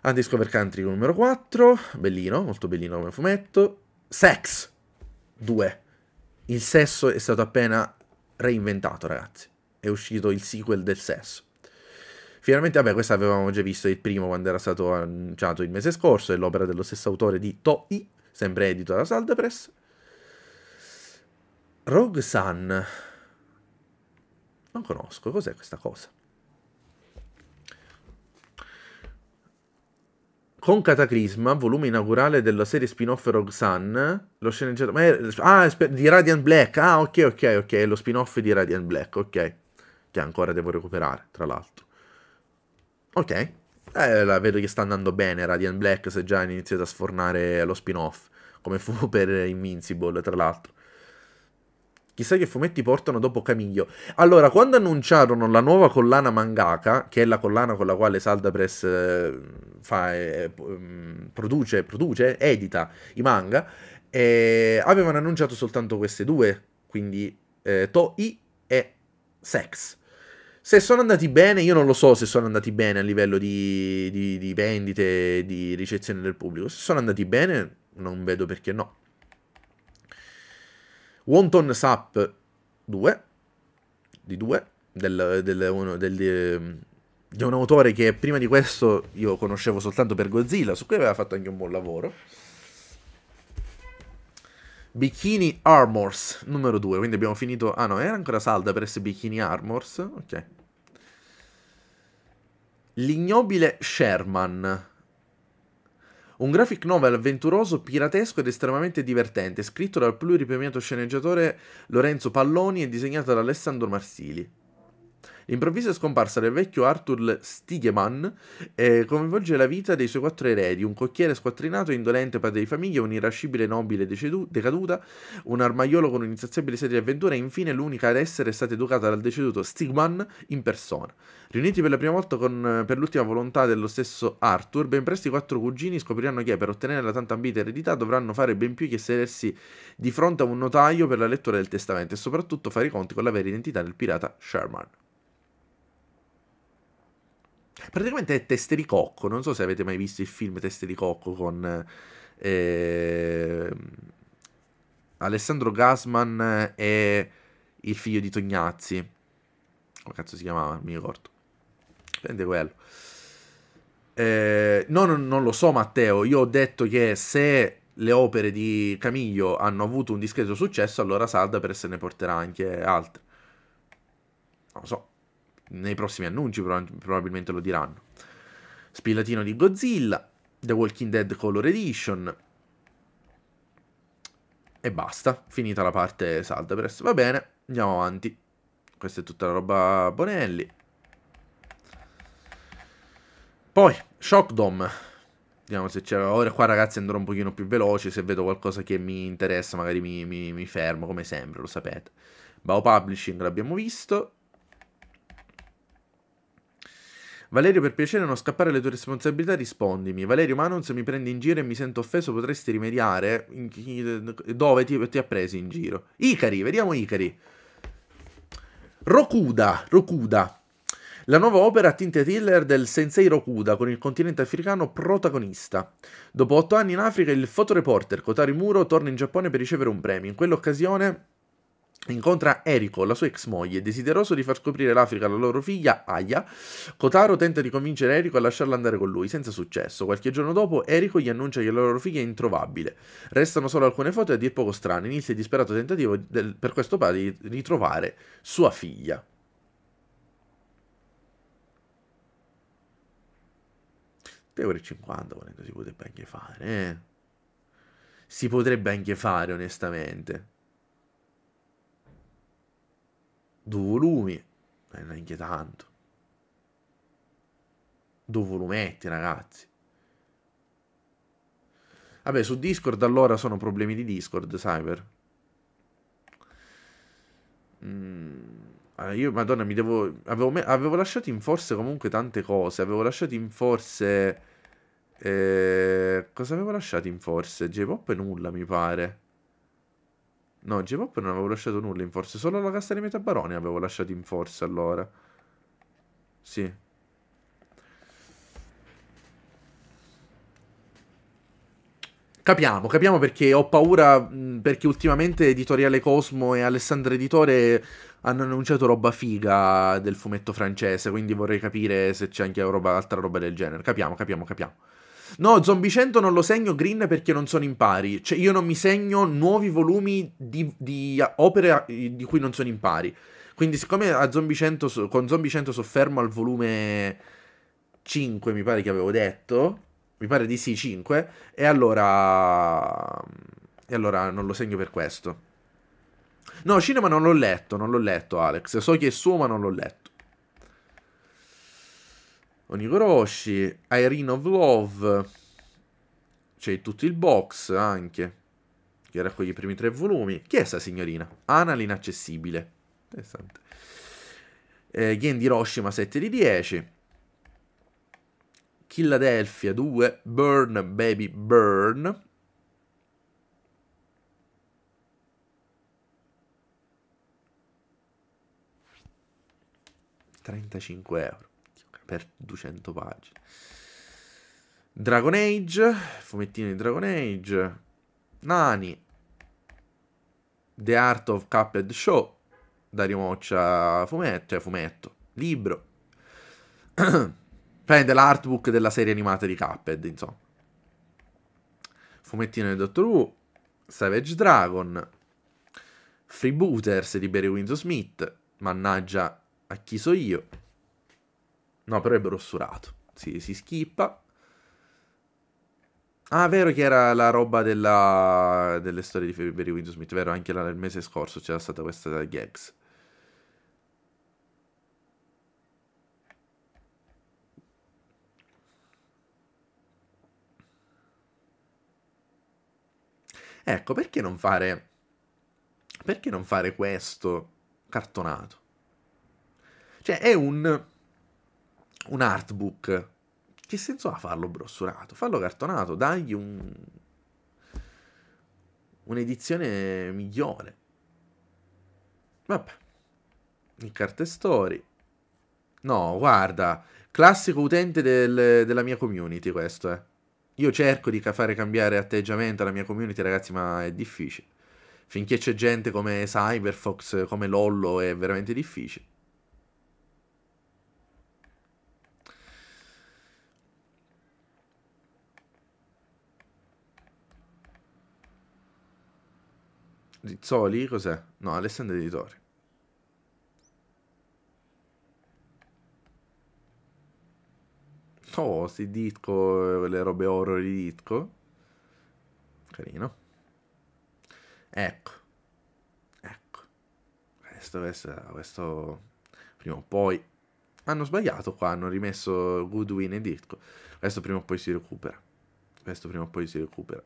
A Discover Country numero 4, bellino, molto bellino come fumetto. Sex 2 il sesso è stato appena reinventato, ragazzi. È uscito il sequel del sesso. Finalmente, vabbè, questo avevamo già visto il primo quando era stato annunciato il mese scorso, è l'opera dello stesso autore di Toei, sempre edito da Saldapress. Rogue Sun. Non conosco, cos'è questa cosa? con Cataclisma, volume inaugurale della serie spin-off Rogue Sun, lo sceneggiato... Ma è, ah, di Radiant Black, ah ok ok ok, è lo spin-off di Radiant Black, ok, che ancora devo recuperare, tra l'altro. Ok, eh, la, vedo che sta andando bene Radiant Black se già iniziato a sfornare lo spin-off, come fu per Invincible, tra l'altro. Chissà che fumetti portano dopo Camiglio. Allora, quando annunciarono la nuova collana mangaka, che è la collana con la quale Saldapress eh, fa, eh, mm, produce, produce, edita i manga, eh, avevano annunciato soltanto queste due, quindi eh, Toei e Sex. Se sono andati bene, io non lo so se sono andati bene a livello di, di, di vendite, di ricezione del pubblico. Se sono andati bene, non vedo perché no. Wonton Sap 2, di 2, del, del, uno, del, ehm, di un autore che prima di questo io conoscevo soltanto per Godzilla, su cui aveva fatto anche un buon lavoro. Bikini Armors numero 2, quindi abbiamo finito... Ah no, era ancora salda per essere Bikini Armors, ok. L'ignobile Sherman, un graphic novel avventuroso, piratesco ed estremamente divertente, scritto dal pluripremiato sceneggiatore Lorenzo Palloni e disegnato da Alessandro Marsili. L'improvvisa scomparsa del vecchio Arthur Stigeman eh, coinvolge la vita dei suoi quattro eredi, un cocchiere squattrinato e indolente padre di famiglia, un irascibile nobile decedu- decaduta, un armaiolo con un'insaziabile serie di avventure e infine l'unica ad essere stata educata dal deceduto Stigman in persona. Riuniti per la prima volta con, per l'ultima volontà dello stesso Arthur, ben presto i quattro cugini scopriranno che per ottenere la tanto ambita eredità dovranno fare ben più che sedersi di fronte a un notaio per la lettura del testamento e soprattutto fare i conti con la vera identità del pirata Sherman. Praticamente è Teste di Cocco, non so se avete mai visto il film Teste di Cocco con... Eh, Alessandro Gasman e il figlio di Tognazzi. Come cazzo si chiamava? Non mi ricordo. Prende quello. Eh, no, no, non lo so, Matteo. Io ho detto che se le opere di Camiglio hanno avuto un discreto successo, allora Salda per se ne porterà anche altre. Non lo so nei prossimi annunci prob- probabilmente lo diranno. Spillatino di Godzilla, The Walking Dead Color Edition. E basta, finita la parte Saldapress. Va bene, andiamo avanti. Questa è tutta la roba Bonelli. Poi, Shockdom. Vediamo se c'è... Ora qua ragazzi andrò un pochino più veloce, se vedo qualcosa che mi interessa magari mi, mi, mi fermo, come sempre, lo sapete. Bao Publishing l'abbiamo visto. Valerio, per piacere non scappare alle tue responsabilità, rispondimi. Valerio, ma non se mi prendi in giro e mi sento offeso, potresti rimediare eh, dove ti, ti ha preso in giro. Icari, vediamo Icari. Rokuda, Rokuda. La nuova opera a tinte thriller del Sensei Rokuda con il continente africano protagonista. Dopo otto anni in Africa, il fotoreporter Kotari Muro torna in Giappone per ricevere un premio. In quell'occasione Incontra Eriko, la sua ex moglie, desideroso di far scoprire l'Africa alla loro figlia Aya. Kotaro tenta di convincere Eriko a lasciarla andare con lui, senza successo. Qualche giorno dopo, Eriko gli annuncia che la loro figlia è introvabile. Restano solo alcune foto e a dir poco strane. Inizia il disperato tentativo del, per questo padre di ritrovare sua figlia. ore e 50 volendo si potrebbe anche fare, eh? Si potrebbe anche fare, onestamente due volumi, non è inquietante. Due volumetti, ragazzi. Vabbè, su Discord allora sono problemi di Discord, Cyber. Mm. io, madonna, mi devo... Avevo, me... avevo, lasciato in forse comunque tante cose. Avevo lasciato in forse... Eh... Cosa avevo lasciato in forse? J-Pop nulla, mi pare. No, J-Pop non avevo lasciato nulla in forse. solo la cassa di dei metabaroni avevo lasciato in forse allora. Sì. Capiamo, capiamo perché ho paura, perché ultimamente Editoriale Cosmo e Alessandro Editore hanno annunciato roba figa del fumetto francese, quindi vorrei capire se c'è anche roba, altra roba del genere. Capiamo, capiamo, capiamo. No, Zombie 100 non lo segno green perché non sono impari. Cioè, io non mi segno nuovi volumi di, di opere di cui non sono impari. Quindi, siccome a Zombie 100, con Zombie 100 soffermo al volume 5, mi pare che avevo detto. Mi pare di sì, 5. E allora. E allora non lo segno per questo. No, cinema non l'ho letto, non l'ho letto, Alex. So che è suo, ma non l'ho letto. Onigoroshi, Irene of Love, c'è tutto il box anche, che raccoglie i primi tre volumi. Chi è sta signorina? Ana l'inaccessibile. Interessante. Eh, Gen di Hiroshima 7 di 10. Philadelphia 2, Burn Baby Burn. Trentacinque euro per 200 pagine. Dragon Age, fumettino di Dragon Age, Nani, The Art of Cuphead Show, da rimoccia fumetto, cioè fumetto, libro. Prende l'artbook della serie animata di Cuphead, insomma. Fumettino di Doctor Who, Savage Dragon, Freebooters di Barry Windsor Smith, mannaggia a chi so io. No, però è brossurato. Si, si schippa. Ah, vero che era la roba della, delle storie di February Windows Smith, vero? Anche la, il mese scorso c'era stata questa gags. Ecco, perché non fare... Perché non fare questo cartonato? Cioè, è un un artbook. Che senso ha farlo brossurato? Fallo cartonato, dagli un... un'edizione migliore. Vabbè. In carte story. No, guarda, classico utente del, della mia community questo, eh. Io cerco di fare cambiare atteggiamento alla mia community, ragazzi, ma è difficile. Finché c'è gente come Cyberfox, come Lollo, è veramente difficile. Rizzoli cos'è? No, Alessandro Editore. Oh, si sì, le robe horror di Ditko. Carino. Ecco. Ecco. Questo, questo, questo prima o poi... Hanno sbagliato qua, hanno rimesso Goodwin e Ditko. Questo prima o poi si recupera. Questo prima o poi si recupera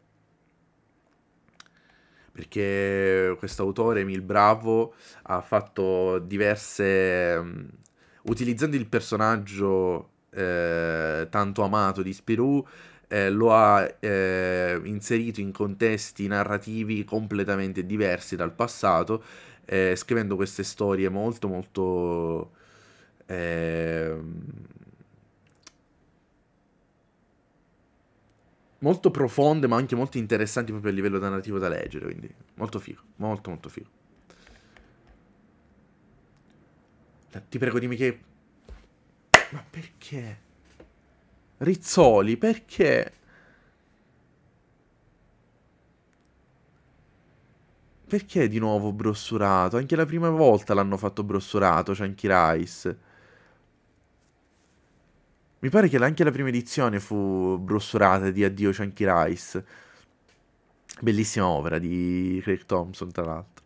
perché questo autore, Emil Bravo, ha fatto diverse... Mm, utilizzando il personaggio eh, tanto amato di Spirou, eh, lo ha eh, inserito in contesti narrativi completamente diversi dal passato, eh, scrivendo queste storie molto molto ehm, molto profonde, ma anche molto interessanti proprio a livello narrativo da leggere, quindi molto figo, molto molto figo. Ti prego dimmi che... Ma perché? Rizzoli, perché? Perché di nuovo brossurato? Anche la prima volta l'hanno fatto brossurato, Chunky Rice. Mi pare che anche la prima edizione fu brossurata di Addio Chunky Rice. Bellissima opera di Craig Thompson, tra l'altro.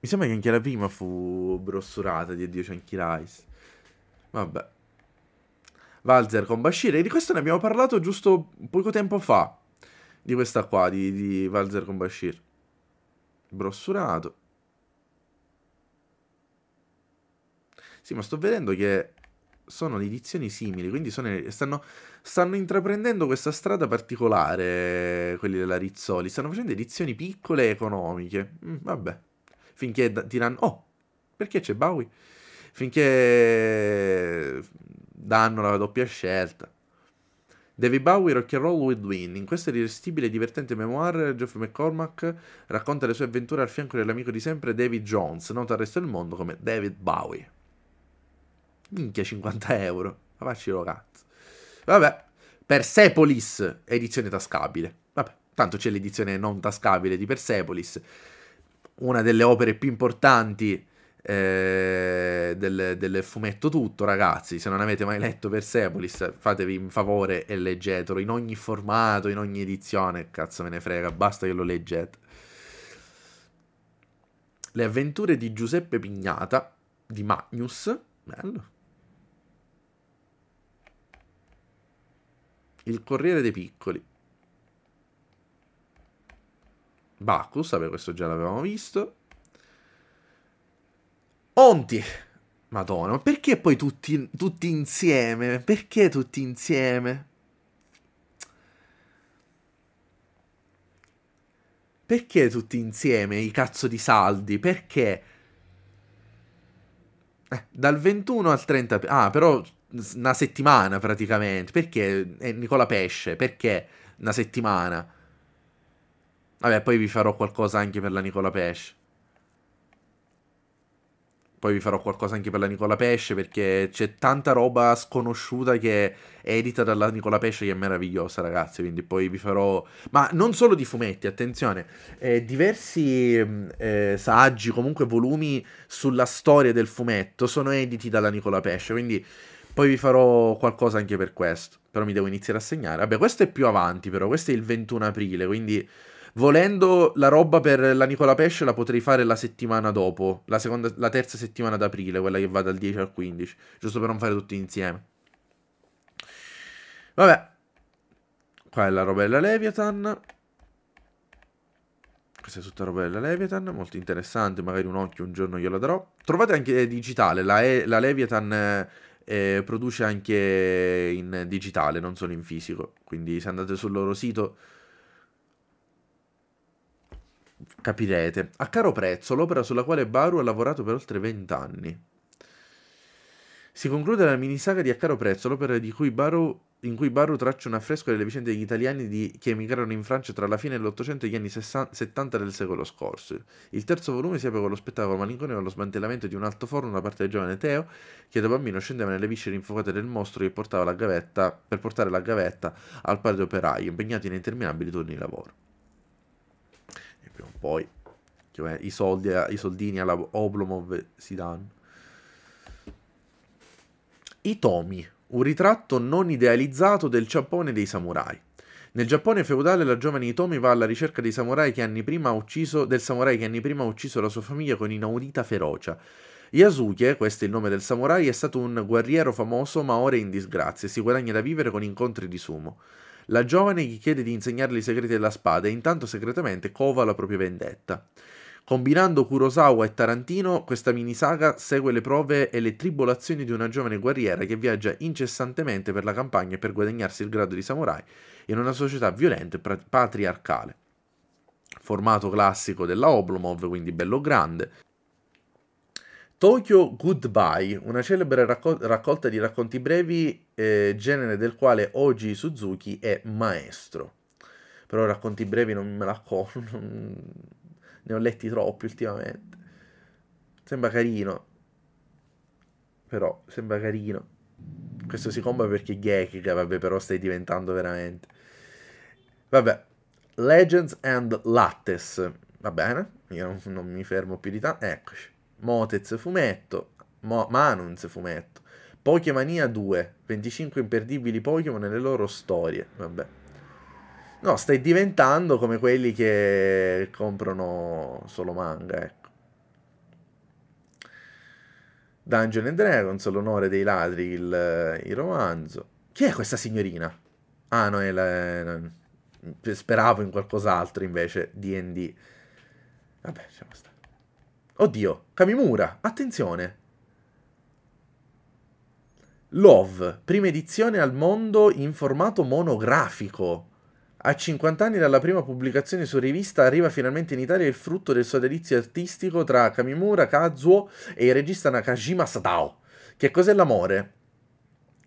Mi sembra che anche la prima fu brossurata di Addio Chunky Rice. Vabbè. Valzer con Bashir. E di questo ne abbiamo parlato giusto poco tempo fa. Di questa qua, di, di Valzer con Bashir. Brossurato. Sì, ma sto vedendo che sono edizioni simili, quindi sono, stanno, stanno, intraprendendo questa strada particolare, quelli della Rizzoli. Stanno facendo edizioni piccole e economiche. Mm, vabbè. Finché da, tirano... Oh, perché c'è Bowie? Finché danno la doppia scelta. David Bowie, Rock and Roll with Win. In questo irresistibile e divertente memoir, Geoff McCormack racconta le sue avventure al fianco dell'amico di sempre David Jones, noto al resto del mondo come David Bowie. Minchia, 50 euro. Ma facci lo cazzo. Vabbè. Persepolis, edizione tascabile. Vabbè, tanto c'è l'edizione non tascabile di Persepolis. Una delle opere più importanti eh, del, del, fumetto tutto, ragazzi. Se non avete mai letto Persepolis, fatevi un favore e leggetelo in ogni formato, in ogni edizione. Cazzo, me ne frega, basta che lo leggete. Le avventure di Giuseppe Pignata di Magnus. Bello. Il Corriere dei Piccoli. Bacchus, vabbè questo già l'avevamo visto. Onti. Madonna, ma perché poi tutti, tutti insieme? Perché tutti insieme? Perché tutti insieme i cazzo di saldi? Perché? Eh, dal 21 al 30... Ah, però una settimana praticamente. Perché è eh, Nicola Pesce? Perché una settimana? Vabbè, poi vi farò qualcosa anche per la Nicola Pesce. Poi vi farò qualcosa anche per la Nicola Pesce perché c'è tanta roba sconosciuta che è edita dalla Nicola Pesce che è meravigliosa, ragazzi. Quindi poi vi farò. Ma non solo di fumetti, attenzione. Eh, diversi mm, eh, saggi, comunque volumi sulla storia del fumetto sono editi dalla Nicola Pesce. Quindi poi vi farò qualcosa anche per questo, però mi devo iniziare a segnare. Vabbè, questo è più avanti però, questo è il 21 aprile, quindi volendo la roba per la Nicola Pesce la potrei fare la settimana dopo, la, seconda, la terza settimana d'aprile, quella che va dal 10 al 15, giusto per non fare tutti insieme. Vabbè, qua è la roba della Leviathan. Questa è tutta roba della Leviathan, molto interessante, magari un occhio un giorno glielo darò. Trovate anche eh, digitale, la, la Leviathan eh, eh, produce anche in digitale, non solo in fisico. Quindi se andate sul loro sito capirete. A caro prezzo, l'opera sulla quale Baru ha lavorato per oltre 20 anni. Si conclude la minisaga di A caro prezzo, l'opera cui Baru, in cui Baru traccia un affresco delle vicende degli italiani di, che emigrarono in Francia tra la fine dell'Ottocento e gli anni 60, 70 del secolo scorso. Il terzo volume si apre con lo spettacolo malinconico e lo smantellamento di un alto forno da parte del giovane Teo, che da bambino scendeva nelle viscere infuocate del mostro che portava la gavetta, per portare la gavetta al padre operaio, impegnato in interminabili turni di lavoro. E prima o poi cioè, i, soldi, i soldini alla Oblomov si danno. I tomi, un ritratto non idealizzato del Giappone dei samurai. Nel Giappone feudale la giovane Itomi va alla ricerca dei samurai che anni prima ha ucciso, del samurai che anni prima ha ucciso la sua famiglia con inaudita ferocia. Yasuke, questo è il nome del samurai, è stato un guerriero famoso ma ora è in disgrazia e si guadagna da vivere con incontri di sumo. La giovane gli chiede di insegnarle i segreti della spada e intanto segretamente cova la propria vendetta. Combinando Kurosawa e Tarantino, questa minisaga segue le prove e le tribolazioni di una giovane guerriera che viaggia incessantemente per la campagna per guadagnarsi il grado di samurai in una società violenta e patriarcale. Formato classico della Oblomov, quindi bello grande, Tokyo Goodbye, una celebre raccol- raccolta di racconti brevi, eh, genere del quale oggi Suzuki è maestro. Però racconti brevi non me la co- ne ho letti troppi ultimamente. Sembra carino. Però, sembra carino. Questo si comba perché è Gekiga, vabbè, però stai diventando veramente. Vabbè, Legends and Lattes. Va bene, io non mi fermo più di tanto. Eccoci. Motez fumetto, Mo- Manunz fumetto. Pokemania 2, 25 imperdibili Pokémon e le loro storie. Vabbè. No, stai diventando come quelli che comprano solo manga, ecco. Dungeon and Dragons, l'onore dei ladri, il, il romanzo. Chi è questa signorina? Ah, no, è la, mm, speravo in qualcos'altro invece, D&D. Vabbè, lasciamo stare. Oddio, Kamimura, attenzione. Love, prima edizione al mondo in formato monografico. A 50 anni dalla prima pubblicazione su rivista arriva finalmente in Italia il frutto del sodalizio artistico tra Kamimura Kazuo e il regista Nakajima Satao. Che cos'è l'amore?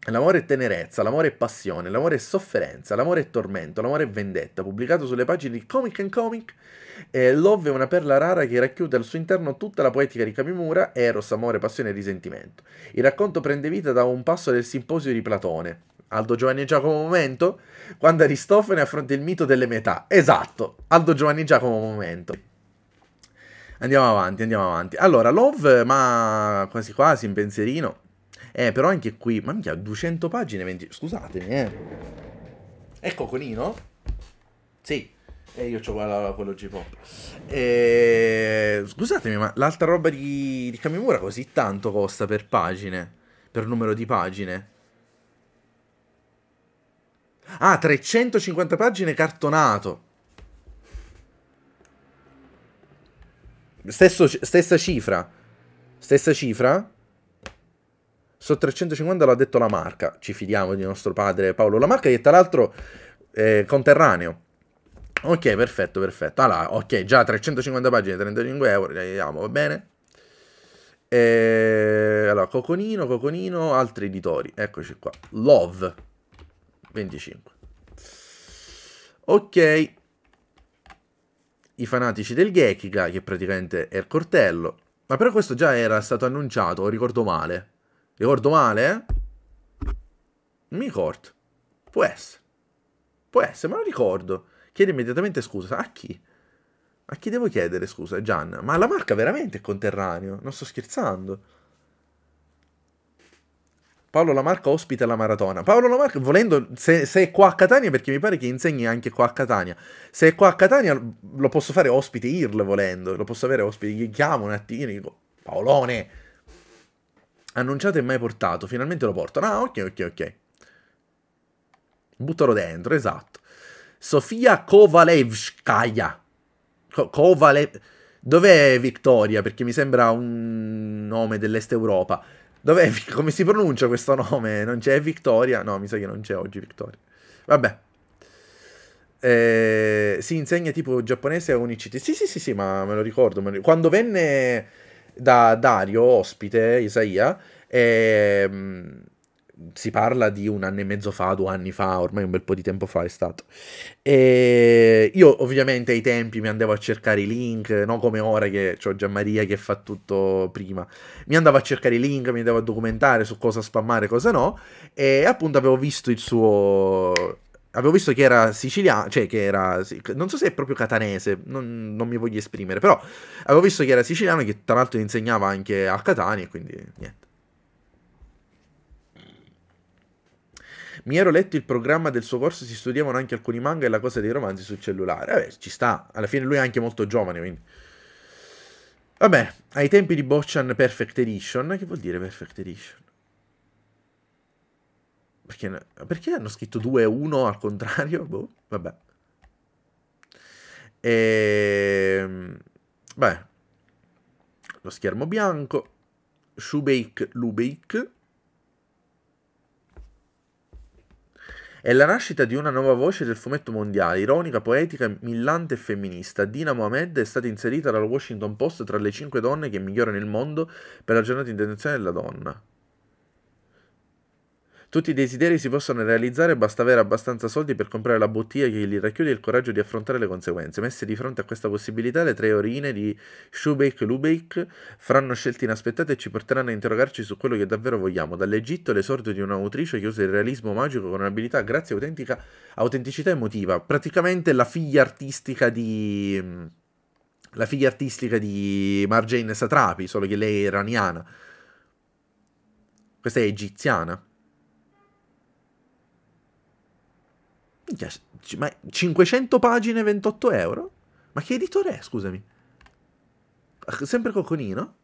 L'amore è tenerezza, l'amore è passione, l'amore è sofferenza, l'amore è tormento, l'amore è vendetta, pubblicato sulle pagine di Comic and Comic. Eh, Love è una perla rara che racchiude al suo interno tutta la poetica di Kamimura, Eros, amore, passione e risentimento. Il racconto prende vita da un passo del simposio di Platone. Aldo Giovanni Giacomo Momento, quando Aristofane affronta il mito delle metà. Esatto, Aldo Giovanni Giacomo Momento. Andiamo avanti, andiamo avanti. Allora, Love, ma quasi quasi in pensierino. Eh, però anche qui, ma minchia, 200 pagine, 20... Scusatemi, eh. Ecco Conino. Sì. E eh, io ho quello, quello G-Pop. E... Eh, scusatemi, ma l'altra roba di, di Kamimura così tanto costa per pagine? Per numero di pagine? Ah, 350 pagine cartonato. Stesso, stessa cifra. Stessa cifra. So 350 l'ha detto la marca. Ci fidiamo di nostro padre Paolo. La marca che tra l'altro è conterraneo. Ok, perfetto, perfetto. Allora, ok, già 350 pagine, 35 euro, le vediamo, va bene? E... Eh, allora, Coconino, Coconino, altri editori. Eccoci qua. Love. 25. Ok, i fanatici del Gekiga, che praticamente è il cortello, ma però questo già era stato annunciato, ricordo male. Ricordo male? Eh? Mi ricordo. Può essere. Può essere, ma lo ricordo. Chiedo immediatamente scusa. A chi? A chi devo chiedere scusa, Gian? Ma la marca veramente è conterraneo? Non sto scherzando. Paolo Lamarca ospita la maratona. Paolo Lamarca, volendo, se, se, è qua a Catania, perché mi pare che insegni anche qua a Catania. Se è qua a Catania, lo posso fare ospite IRL volendo. Lo posso avere ospite. Gli Chiamo un attimo, dico, Paolone, annunciato e mai portato. Finalmente lo porto. Ah, ok, ok, ok. Buttalo dentro, esatto. Sofia Kovalevskaya. Ko- Kovalev... Dov'è Vittoria? Perché mi sembra un nome dell'Est Europa. Dov'è, come si pronuncia questo nome? Non c'è Victoria? No, mi sa che non c'è oggi Victoria. Vabbè. Eh, si insegna tipo giapponese a Unicity. Sì, sì, sì, sì, ma me lo ricordo. Me lo... Quando venne da Dario, ospite, Isaia, eh, si parla di un anno e mezzo fa, due anni fa, ormai un bel po' di tempo fa è stato. E io ovviamente ai tempi mi andavo a cercare i link, non come ora che ho Gianmaria che fa tutto prima. Mi andavo a cercare i link, mi andavo a documentare su cosa spammare cosa no. E appunto avevo visto il suo... Avevo visto che era siciliano, cioè che era... Non so se è proprio catanese, non, non mi voglio esprimere, però avevo visto che era siciliano e che tra l'altro insegnava anche a Catania, quindi niente. Mi ero letto il programma del suo corso, si studiavano anche alcuni manga e la cosa dei romanzi sul cellulare. Vabbè, ci sta. Alla fine lui è anche molto giovane, quindi... Vabbè, ai tempi di Boccian Perfect Edition. Che vuol dire Perfect Edition? Perché, perché hanno scritto 2-1 al contrario? Boh, vabbè. E... Ehm, beh, lo schermo bianco, Shubeik Lubeik, È la nascita di una nuova voce del fumetto mondiale, ironica, poetica, millante e femminista. Dina Mohamed è stata inserita dal Washington Post tra le cinque donne che migliorano il mondo per la giornata internazionale della donna. Tutti i desideri si possono realizzare, basta avere abbastanza soldi per comprare la bottiglia che li racchiude e il coraggio di affrontare le conseguenze. Messe di fronte a questa possibilità, le tre orine di Schubeck e Lubeck faranno scelte inaspettate e ci porteranno a interrogarci su quello che davvero vogliamo. Dall'Egitto l'esordio di un'autrice che usa il realismo magico con un'abilità grazie autentica, autenticità emotiva. Praticamente la figlia artistica di la figlia artistica di Marjane Satrapi, solo che lei è iraniana. Questa è egiziana. ma 500 pagine, 28 euro? Ma che editore è, scusami? Ah, sempre Coconino?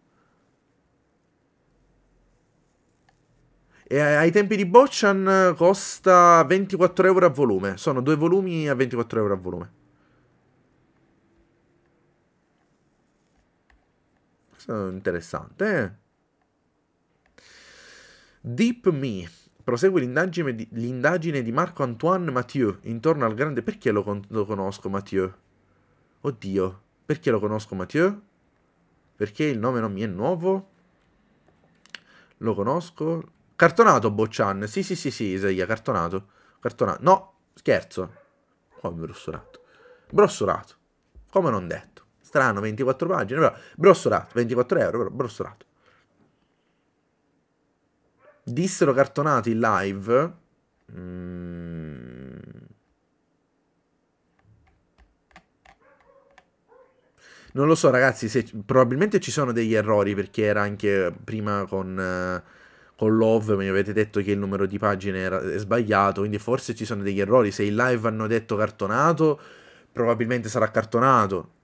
E ai tempi di Boccian costa 24 euro a volume. Sono due volumi a 24 euro a volume. Questo è Interessante. Eh. Deep Me. Prosegue l'indagine di, l'indagine di Marco-Antoine Mathieu intorno al grande... Perché lo, con- lo conosco Mathieu? Oddio, perché lo conosco Mathieu? Perché il nome non mi è nuovo? Lo conosco? Cartonato Boccian, sì sì sì sì, Isaia, cartonato. Cartonato. No, scherzo. Come brossolato. Brossurato. Come non detto. Strano, 24 pagine, però brossurato, 24 euro, però brossolato dissero cartonati in live. Mm. Non lo so, ragazzi. Se, probabilmente ci sono degli errori perché era anche prima con. Uh, con Love mi avete detto che il numero di pagine era, sbagliato, quindi forse ci sono degli errori. Se in live hanno detto cartonato, probabilmente sarà cartonato.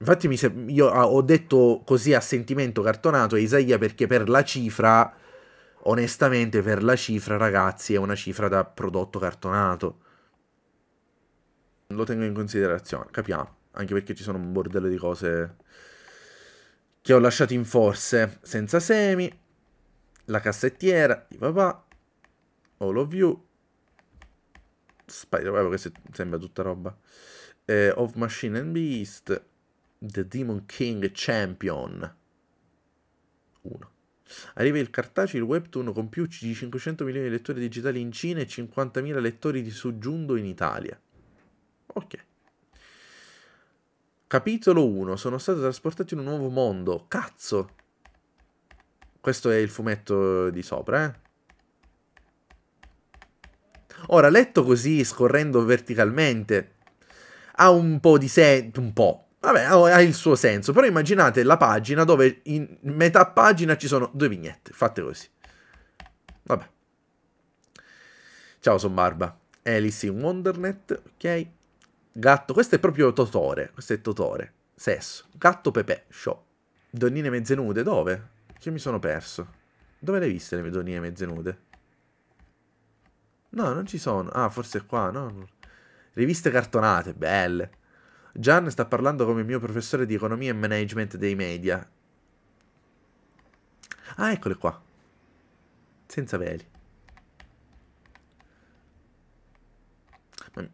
Infatti, se... io ah, ho detto così a sentimento cartonato Isaia perché per la cifra, onestamente, per la cifra, ragazzi, è una cifra da prodotto cartonato. Lo tengo in considerazione, capiamo. Anche perché ci sono un bordello di cose che ho lasciato in forse. Senza semi, la cassettiera di papà, All of You, Spider, vabbè, che sembra tutta roba. Eh, of Machine and Beast, The Demon King Champion 1. Arriva il cartaceo, il webtoon con più di 500 milioni di lettori digitali in Cina e 50.000 lettori di soggiunto in Italia. Ok. Capitolo 1. Sono stato trasportato in un nuovo mondo. Cazzo! Questo è il fumetto di sopra, eh? Ora, letto così, scorrendo verticalmente, ha un po' di senso... un po'. Vabbè, ha il suo senso, però immaginate la pagina dove in metà pagina ci sono due vignette, fatte così. Vabbè. Ciao, sono Barba. Alice in Wondernet, ok. Gatto, questo è proprio Totore, questo è Totore. Sesso. Gatto Pepe, show. Donnine mezze nude, dove? Che mi sono perso. Dove le hai viste le mie donnine mezze nude? No, non ci sono. Ah, forse qua, no? Riviste cartonate, belle. Gian sta parlando come mio professore di economia e management dei media. Ah, eccole qua. Senza veli.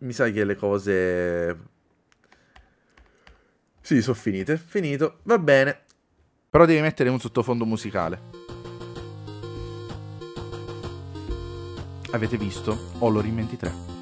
Mi sa che le cose... Sì, sono finite. Finito. Va bene. Però devi mettere un sottofondo musicale. Avete visto Hollow in 23.